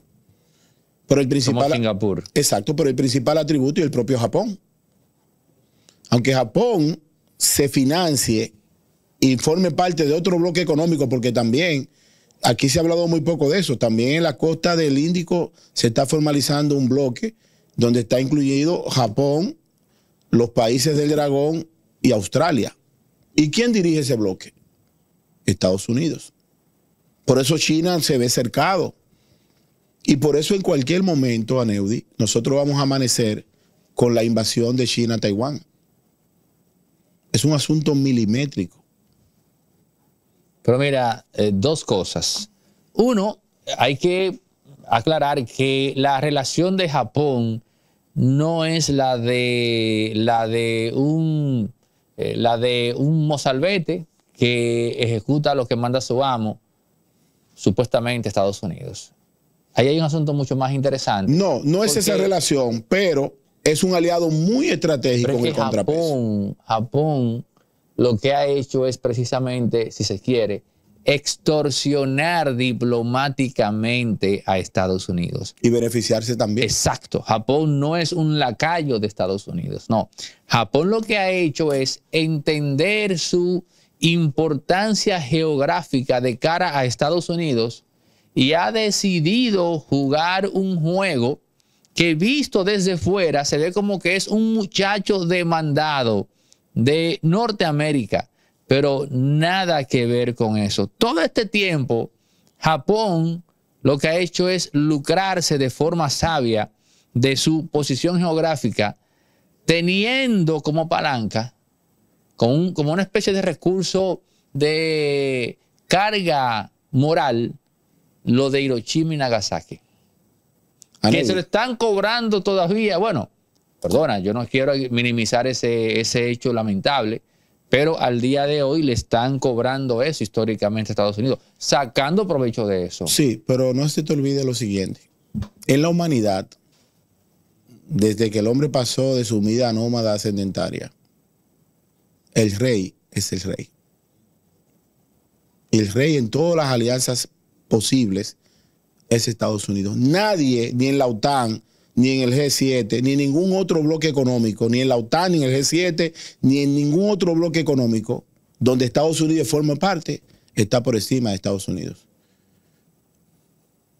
Pero el principal, Singapur. Exacto, pero el principal atributo y el propio Japón aunque Japón se financie y forme parte de otro bloque económico, porque también aquí se ha hablado muy poco de eso, también en la costa del Índico se está formalizando un bloque donde está incluido Japón, los países del dragón y Australia. ¿Y quién dirige ese bloque? Estados Unidos. Por eso China se ve cercado. Y por eso en cualquier momento, Aneudi, nosotros vamos a amanecer con la invasión de China a Taiwán. Es un asunto milimétrico. Pero mira, eh, dos cosas. Uno, hay que aclarar que la relación de Japón no es la de la de un eh, la de un mozalbete que ejecuta lo que manda su amo, supuestamente Estados Unidos. Ahí hay un asunto mucho más interesante. No, no es esa relación, pero es un aliado muy estratégico en el Japón, Japón lo que ha hecho es precisamente, si se quiere, extorsionar diplomáticamente a Estados Unidos. Y beneficiarse también. Exacto. Japón no es un lacayo de Estados Unidos, no. Japón lo que ha hecho es entender su importancia geográfica de cara a Estados Unidos y ha decidido jugar un juego que visto desde fuera se ve como que es un muchacho demandado de Norteamérica, pero nada que ver con eso. Todo este tiempo, Japón lo que ha hecho es lucrarse de forma sabia de su posición geográfica, teniendo como palanca, como, una especie de recurso de carga moral, lo de Hiroshima y Nagasaki que se lo están cobrando todavía. Bueno, perdona, yo no quiero minimizar ese, hecho lamentable, pero al día de hoy le están cobrando eso históricamente a Estados Unidos, sacando provecho de eso. Sí, pero no se te olvide lo siguiente. En la humanidad, desde que el hombre pasó de su a nómada a sedentaria, el rey es el rey. El rey en todas las alianzas posibles es Estados Unidos. Nadie, ni en la OTAN, ni en el G7, ni en ningún otro bloque económico, ni en la OTAN, ni en el G7, ni en ningún otro bloque económico donde Estados Unidos forma parte, está por encima de Estados Unidos.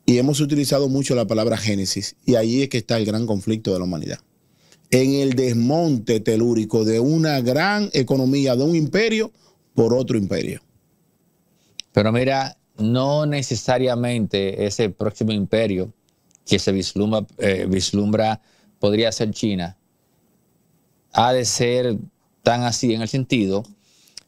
Y hemos utilizado mucho la palabra Génesis, y ahí es que está el gran conflicto de la humanidad. En el desmonte telúrico de una gran economía, de un imperio, por otro imperio. Pero mira, no necesariamente ese próximo imperio que se eh, vislumbra, podría ser China, ha de ser tan así en el sentido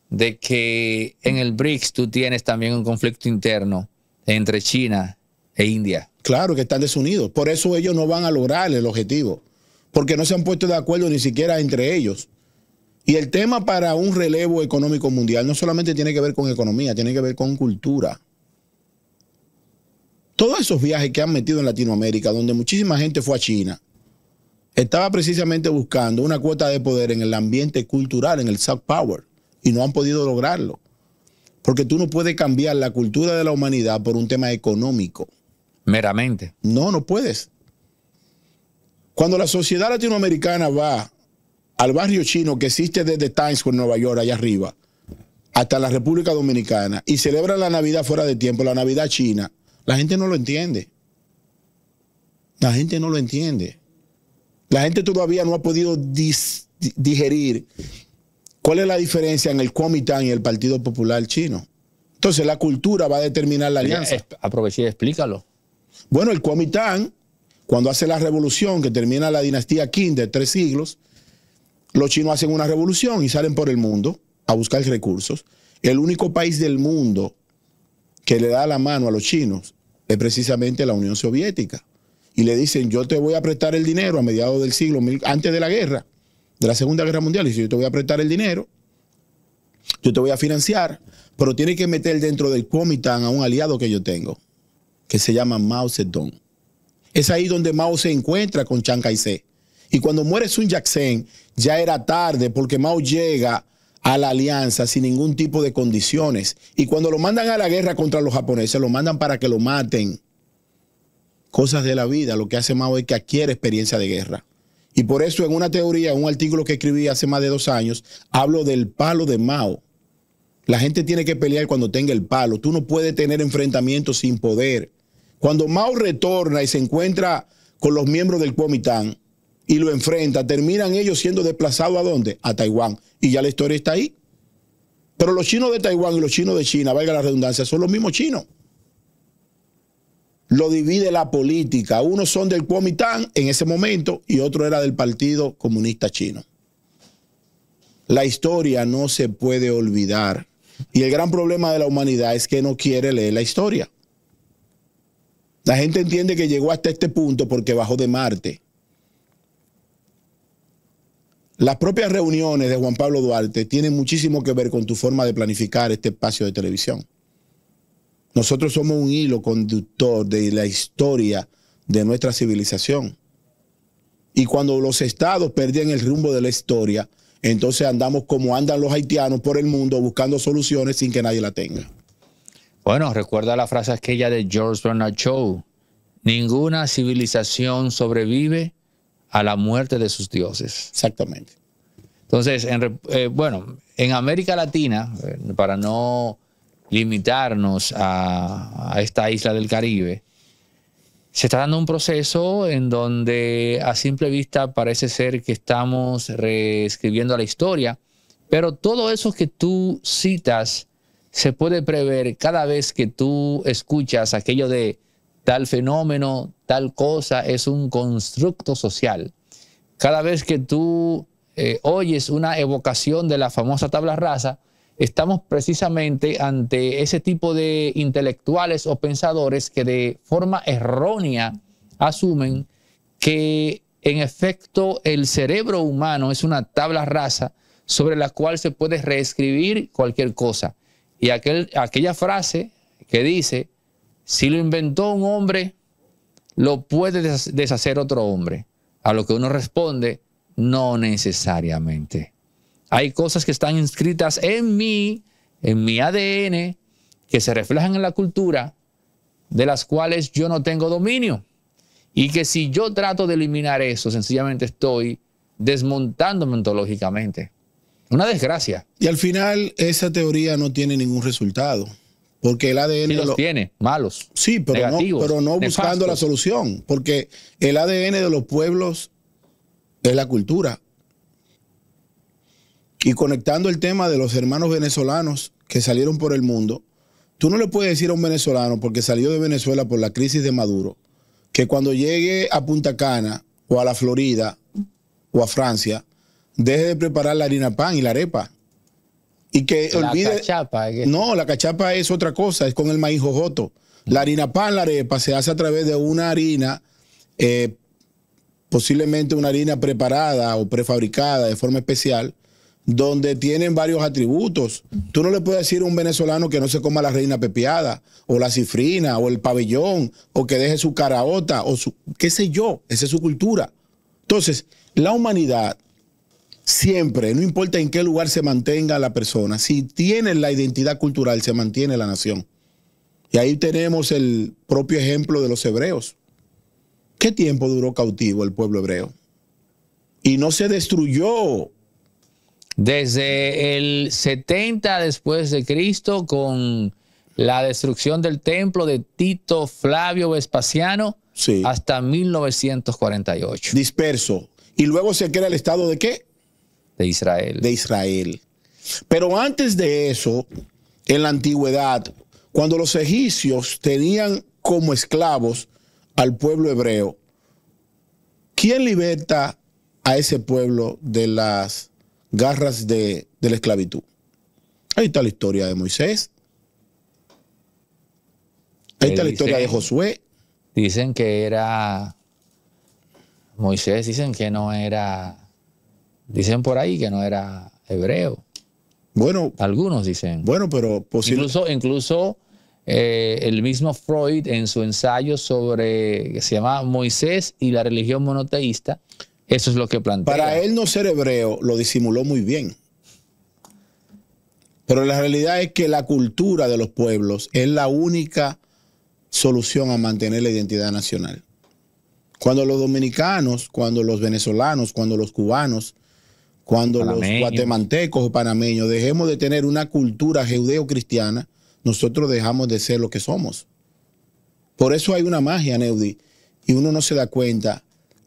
de que en el BRICS tú tienes también un conflicto interno entre China e India. Claro que están desunidos, por eso ellos no van a lograr el objetivo, porque no se han puesto de acuerdo ni siquiera entre ellos. Y el tema para un relevo económico mundial no solamente tiene que ver con economía, tiene que ver con cultura todos esos viajes que han metido en Latinoamérica, donde muchísima gente fue a China, estaba precisamente buscando una cuota de poder en el ambiente cultural, en el soft power, y no han podido lograrlo. Porque tú no puedes cambiar la cultura de la humanidad por un tema económico. Meramente. No, no puedes. Cuando la sociedad latinoamericana va al barrio chino que existe desde Times Square, Nueva York, allá arriba, hasta la República Dominicana, y celebra la Navidad fuera de tiempo, la Navidad china, la gente no lo entiende. La gente no lo entiende. La gente todavía no ha podido digerir cuál es la diferencia en el Kuomintang y el Partido Popular Chino. Entonces la cultura va a determinar la alianza. explícalo. Bueno, el Kuomintang, cuando hace la revolución que termina la dinastía Qing de tres siglos, los chinos hacen una revolución y salen por el mundo a buscar recursos. El único país del mundo que le da la mano a los chinos es precisamente la Unión Soviética. Y le dicen, yo te voy a prestar el dinero a mediados del siglo, antes de la guerra, de la Segunda Guerra Mundial, y dice, yo te voy a prestar el dinero, yo te voy a financiar, pero tiene que meter dentro del Comitán a un aliado que yo tengo, que se llama Mao Zedong. Es ahí donde Mao se encuentra con Chiang Kai-shek. Y cuando muere Sun Yat-sen, ya era tarde porque Mao llega a la alianza sin ningún tipo de condiciones. Y cuando lo mandan a la guerra contra los japoneses, lo mandan para que lo maten. Cosas de la vida, lo que hace Mao es que adquiere experiencia de guerra. Y por eso en una teoría, un artículo que escribí hace más de dos años, hablo del palo de Mao. La gente tiene que pelear cuando tenga el palo. Tú no puedes tener enfrentamientos sin poder. Cuando Mao retorna y se encuentra con los miembros del Kuomintang, y lo enfrenta, terminan ellos siendo desplazados a dónde? A Taiwán. Y ya la historia está ahí. Pero los chinos de Taiwán y los chinos de China, valga la redundancia, son los mismos chinos. Lo divide la política. Unos son del Kuomintang en ese momento y otro era del Partido Comunista Chino. La historia no se puede olvidar. Y el gran problema de la humanidad es que no quiere leer la historia. La gente entiende que llegó hasta este punto porque bajó de Marte. Las propias reuniones de Juan Pablo Duarte tienen muchísimo que ver con tu forma de planificar este espacio de televisión. Nosotros somos un hilo conductor de la historia de nuestra civilización. Y cuando los estados perdían el rumbo de la historia, entonces andamos como andan los haitianos por el mundo buscando soluciones sin que nadie la tenga. Bueno, recuerda la frase aquella de George Bernard Shaw. Ninguna civilización sobrevive a la muerte de sus dioses. Exactamente. Entonces, eh, bueno, en América Latina, eh, para no limitarnos a, esta isla del Caribe, se está dando un proceso en donde a simple vista parece ser que estamos reescribiendo la historia, pero todo eso que tú citas se puede prever cada vez que tú escuchas aquello de tal fenómeno, tal cosa, es un constructo social. Cada vez que tú eh, oyes una evocación de la famosa tabla rasa, estamos precisamente ante ese tipo de intelectuales o pensadores que de forma errónea asumen que en efecto el cerebro humano es una tabla rasa sobre la cual se puede reescribir cualquier cosa. Y aquel, aquella frase que dice, si lo inventó un hombre, lo puede deshacer otro hombre. A lo que uno responde, no necesariamente. Hay cosas que están inscritas en mí, en mi ADN, que se reflejan en la cultura, de las cuales yo no tengo dominio. Y que si yo trato de eliminar eso, sencillamente estoy desmontándome ontológicamente. Una desgracia. Y al final esa teoría no tiene ningún resultado. Porque el ADN. los tiene, malos. Sí, pero no, pero no buscando la solución. Porque el ADN de los pueblos es la cultura. Y conectando el tema de los hermanos venezolanos que salieron por el mundo, tú no le puedes decir a un venezolano, porque salió de Venezuela por la crisis de Maduro, que cuando llegue a Punta Cana o a la Florida o a Francia, deje de preparar la harina pan y la arepa. Y que la Cachapa, ¿eh? No, la cachapa es otra cosa, es con el maíz jojoto. La harina pan, la arepa, se hace a través de una harina, eh, posiblemente una harina preparada o prefabricada de forma especial, donde tienen varios atributos. Tú no le puedes decir a un venezolano que no se coma la reina pepiada, o la cifrina, o el pabellón, o que deje su caraota, o su, qué sé yo, esa es su cultura. Entonces, la humanidad siempre, no importa en qué lugar se mantenga la persona, si tienen la identidad cultural, se mantiene la nación. Y ahí tenemos el propio ejemplo de los hebreos. ¿Qué tiempo duró cautivo el pueblo hebreo? Y no se destruyó. Desde el 70 después de Cristo, con la destrucción del templo de Tito Flavio Vespasiano, hasta 1948. Disperso. ¿Y luego se crea el estado de qué? De Israel. De Israel. Pero antes de eso, en la antigüedad, cuando los egipcios tenían como esclavos al pueblo hebreo, ¿quién liberta a ese pueblo de las garras de, la esclavitud? Ahí está la historia de Moisés. Ahí está la historia de Josué. Dicen que era Moisés, dicen que no era Dicen por ahí que no era hebreo. Bueno. Algunos dicen. Bueno, pero posible. Incluso, incluso eh, el mismo Freud en su ensayo sobre, que se llama Moisés y la religión monoteísta, eso es lo que plantea. Para él no ser hebreo lo disimuló muy bien. Pero la realidad es que la cultura de los pueblos es la única solución a mantener la identidad nacional. Cuando los dominicanos, cuando los venezolanos, cuando los cubanos cuando los guatemaltecos o panameños dejemos de tener una cultura judeo-cristiana, nosotros dejamos de ser lo que somos. Por eso hay una magia, Neudi, y uno no se da cuenta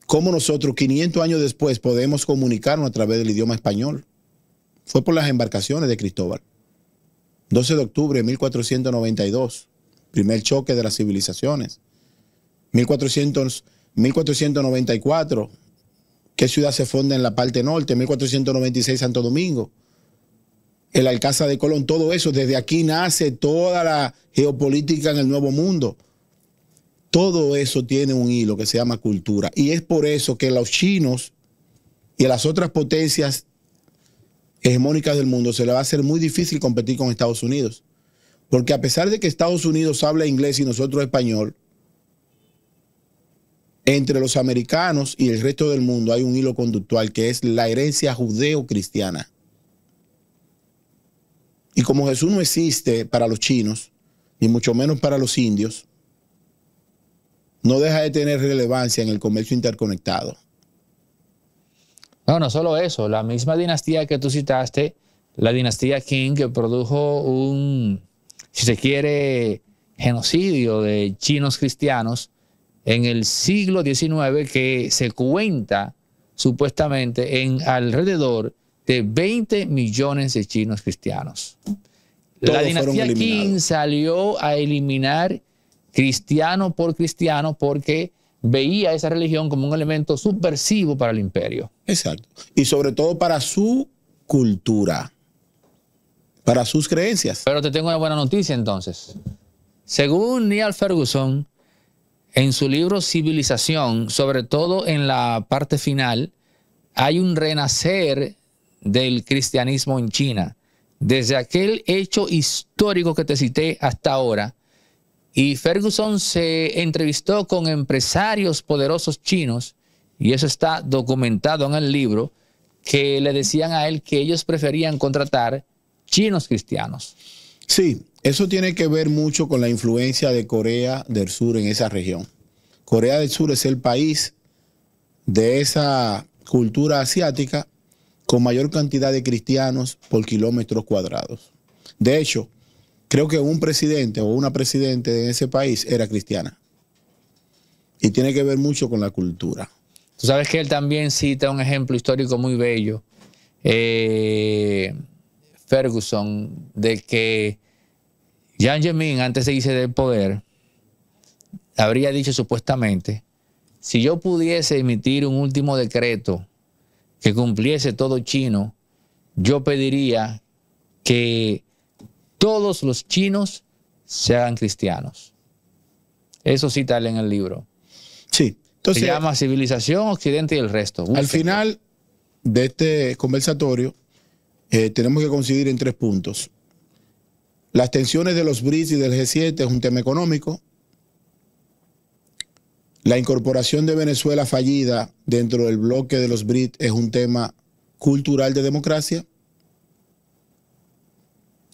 cómo nosotros 500 años después podemos comunicarnos a través del idioma español. Fue por las embarcaciones de Cristóbal. 12 de octubre de 1492, primer choque de las civilizaciones. 1494, ¿Qué ciudad se funda en la parte norte? 1496 Santo Domingo. El Alcázar de Colón, todo eso. Desde aquí nace toda la geopolítica en el Nuevo Mundo. Todo eso tiene un hilo que se llama cultura. Y es por eso que los chinos y las otras potencias hegemónicas del mundo se le va a hacer muy difícil competir con Estados Unidos. Porque a pesar de que Estados Unidos habla inglés y nosotros español, entre los americanos y el resto del mundo hay un hilo conductual que es la herencia judeo-cristiana. Y como Jesús no existe para los chinos, ni mucho menos para los indios, no deja de tener relevancia en el comercio interconectado. No, no solo eso, la misma dinastía que tú citaste, la dinastía Qing, que produjo un, si se quiere, genocidio de chinos cristianos, en el siglo XIX que se cuenta supuestamente en alrededor de 20 millones de chinos cristianos. la dinastía Qin salió a eliminar cristiano por cristiano porque veía esa religión como un elemento subversivo para el imperio. Exacto. Y sobre todo para su cultura, para sus creencias. Pero te tengo una buena noticia entonces. Según Neil Ferguson, en su libro Civilización, sobre todo en la parte final, hay un renacer del cristianismo en China. Desde aquel hecho histórico que te cité hasta ahora, y Ferguson se entrevistó con empresarios poderosos chinos, y eso está documentado en el libro, que le decían a él que ellos preferían contratar chinos cristianos. Sí, eso tiene que ver mucho con la influencia de Corea del Sur en esa región. Corea del Sur es el país de esa cultura asiática con mayor cantidad de cristianos por kilómetros cuadrados. De hecho, creo que un presidente o una presidente de ese país era cristiana. Y tiene que ver mucho con la cultura. Tú sabes que él también cita un ejemplo histórico muy bello, eh, Ferguson, de que Yan Jemin, antes de irse del poder, habría dicho supuestamente, si yo pudiese emitir un último decreto que cumpliese todo chino, yo pediría que todos los chinos se hagan cristianos. Eso sí tal en el libro. Sí. Se llama Civilización, Occidente y el resto. Al final de este conversatorio, eh, tenemos que coincidir en tres puntos. Las tensiones de los BRICS y del G7 es un tema económico. La incorporación de Venezuela fallida dentro del bloque de los BRICS es un tema cultural de democracia.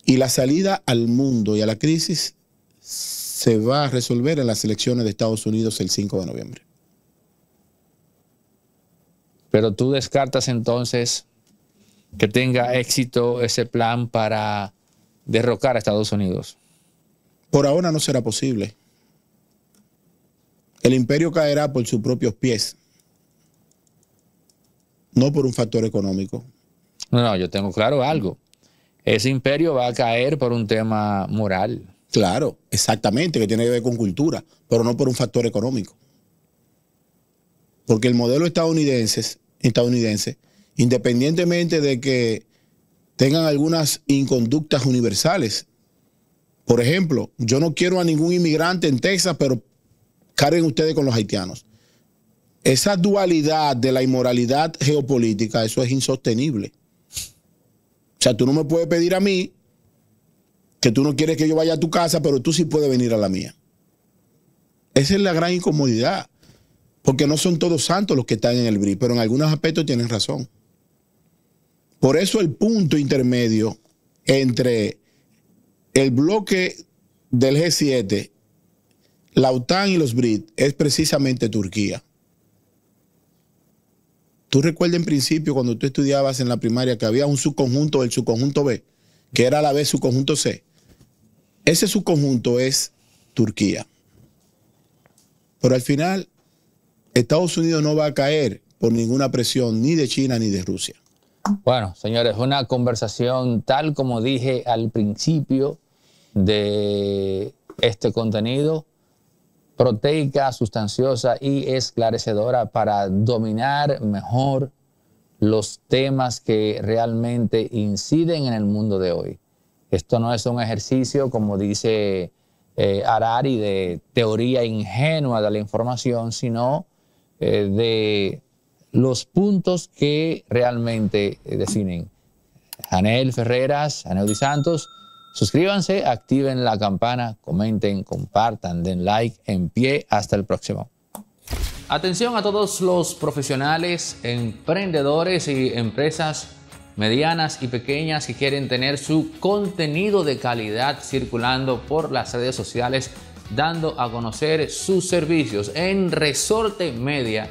Y la salida al mundo y a la crisis se va a resolver en las elecciones de Estados Unidos el 5 de noviembre. Pero tú descartas entonces que tenga éxito ese plan para derrocar a Estados Unidos. Por ahora no será posible. El imperio caerá por sus propios pies, no por un factor económico. No, no, yo tengo claro algo. Ese imperio va a caer por un tema moral. Claro, exactamente, que tiene que ver con cultura, pero no por un factor económico. Porque el modelo estadounidense, estadounidense independientemente de que tengan algunas inconductas universales. Por ejemplo, yo no quiero a ningún inmigrante en Texas, pero carguen ustedes con los haitianos. Esa dualidad de la inmoralidad geopolítica, eso es insostenible. O sea, tú no me puedes pedir a mí que tú no quieres que yo vaya a tu casa, pero tú sí puedes venir a la mía. Esa es la gran incomodidad, porque no son todos santos los que están en el BRI, pero en algunos aspectos tienen razón. Por eso el punto intermedio entre el bloque del G7, la OTAN y los BRIT es precisamente Turquía. Tú recuerdas en principio cuando tú estudiabas en la primaria que había un subconjunto, del subconjunto B, que era la B subconjunto C. Ese subconjunto es Turquía. Pero al final, Estados Unidos no va a caer por ninguna presión ni de China ni de Rusia. Bueno, señores, una conversación tal como dije al principio de este contenido, proteica, sustanciosa y esclarecedora para dominar mejor los temas que realmente inciden en el mundo de hoy. Esto no es un ejercicio, como dice eh, Arari, de teoría ingenua de la información, sino eh, de los puntos que realmente eh, definen. Anel Ferreras, Anel Di Santos, suscríbanse, activen la campana, comenten, compartan, den like, en pie, hasta el próximo. Atención a todos los profesionales, emprendedores y empresas medianas y pequeñas que quieren tener su contenido de calidad circulando por las redes sociales, dando a conocer sus servicios en Resorte Media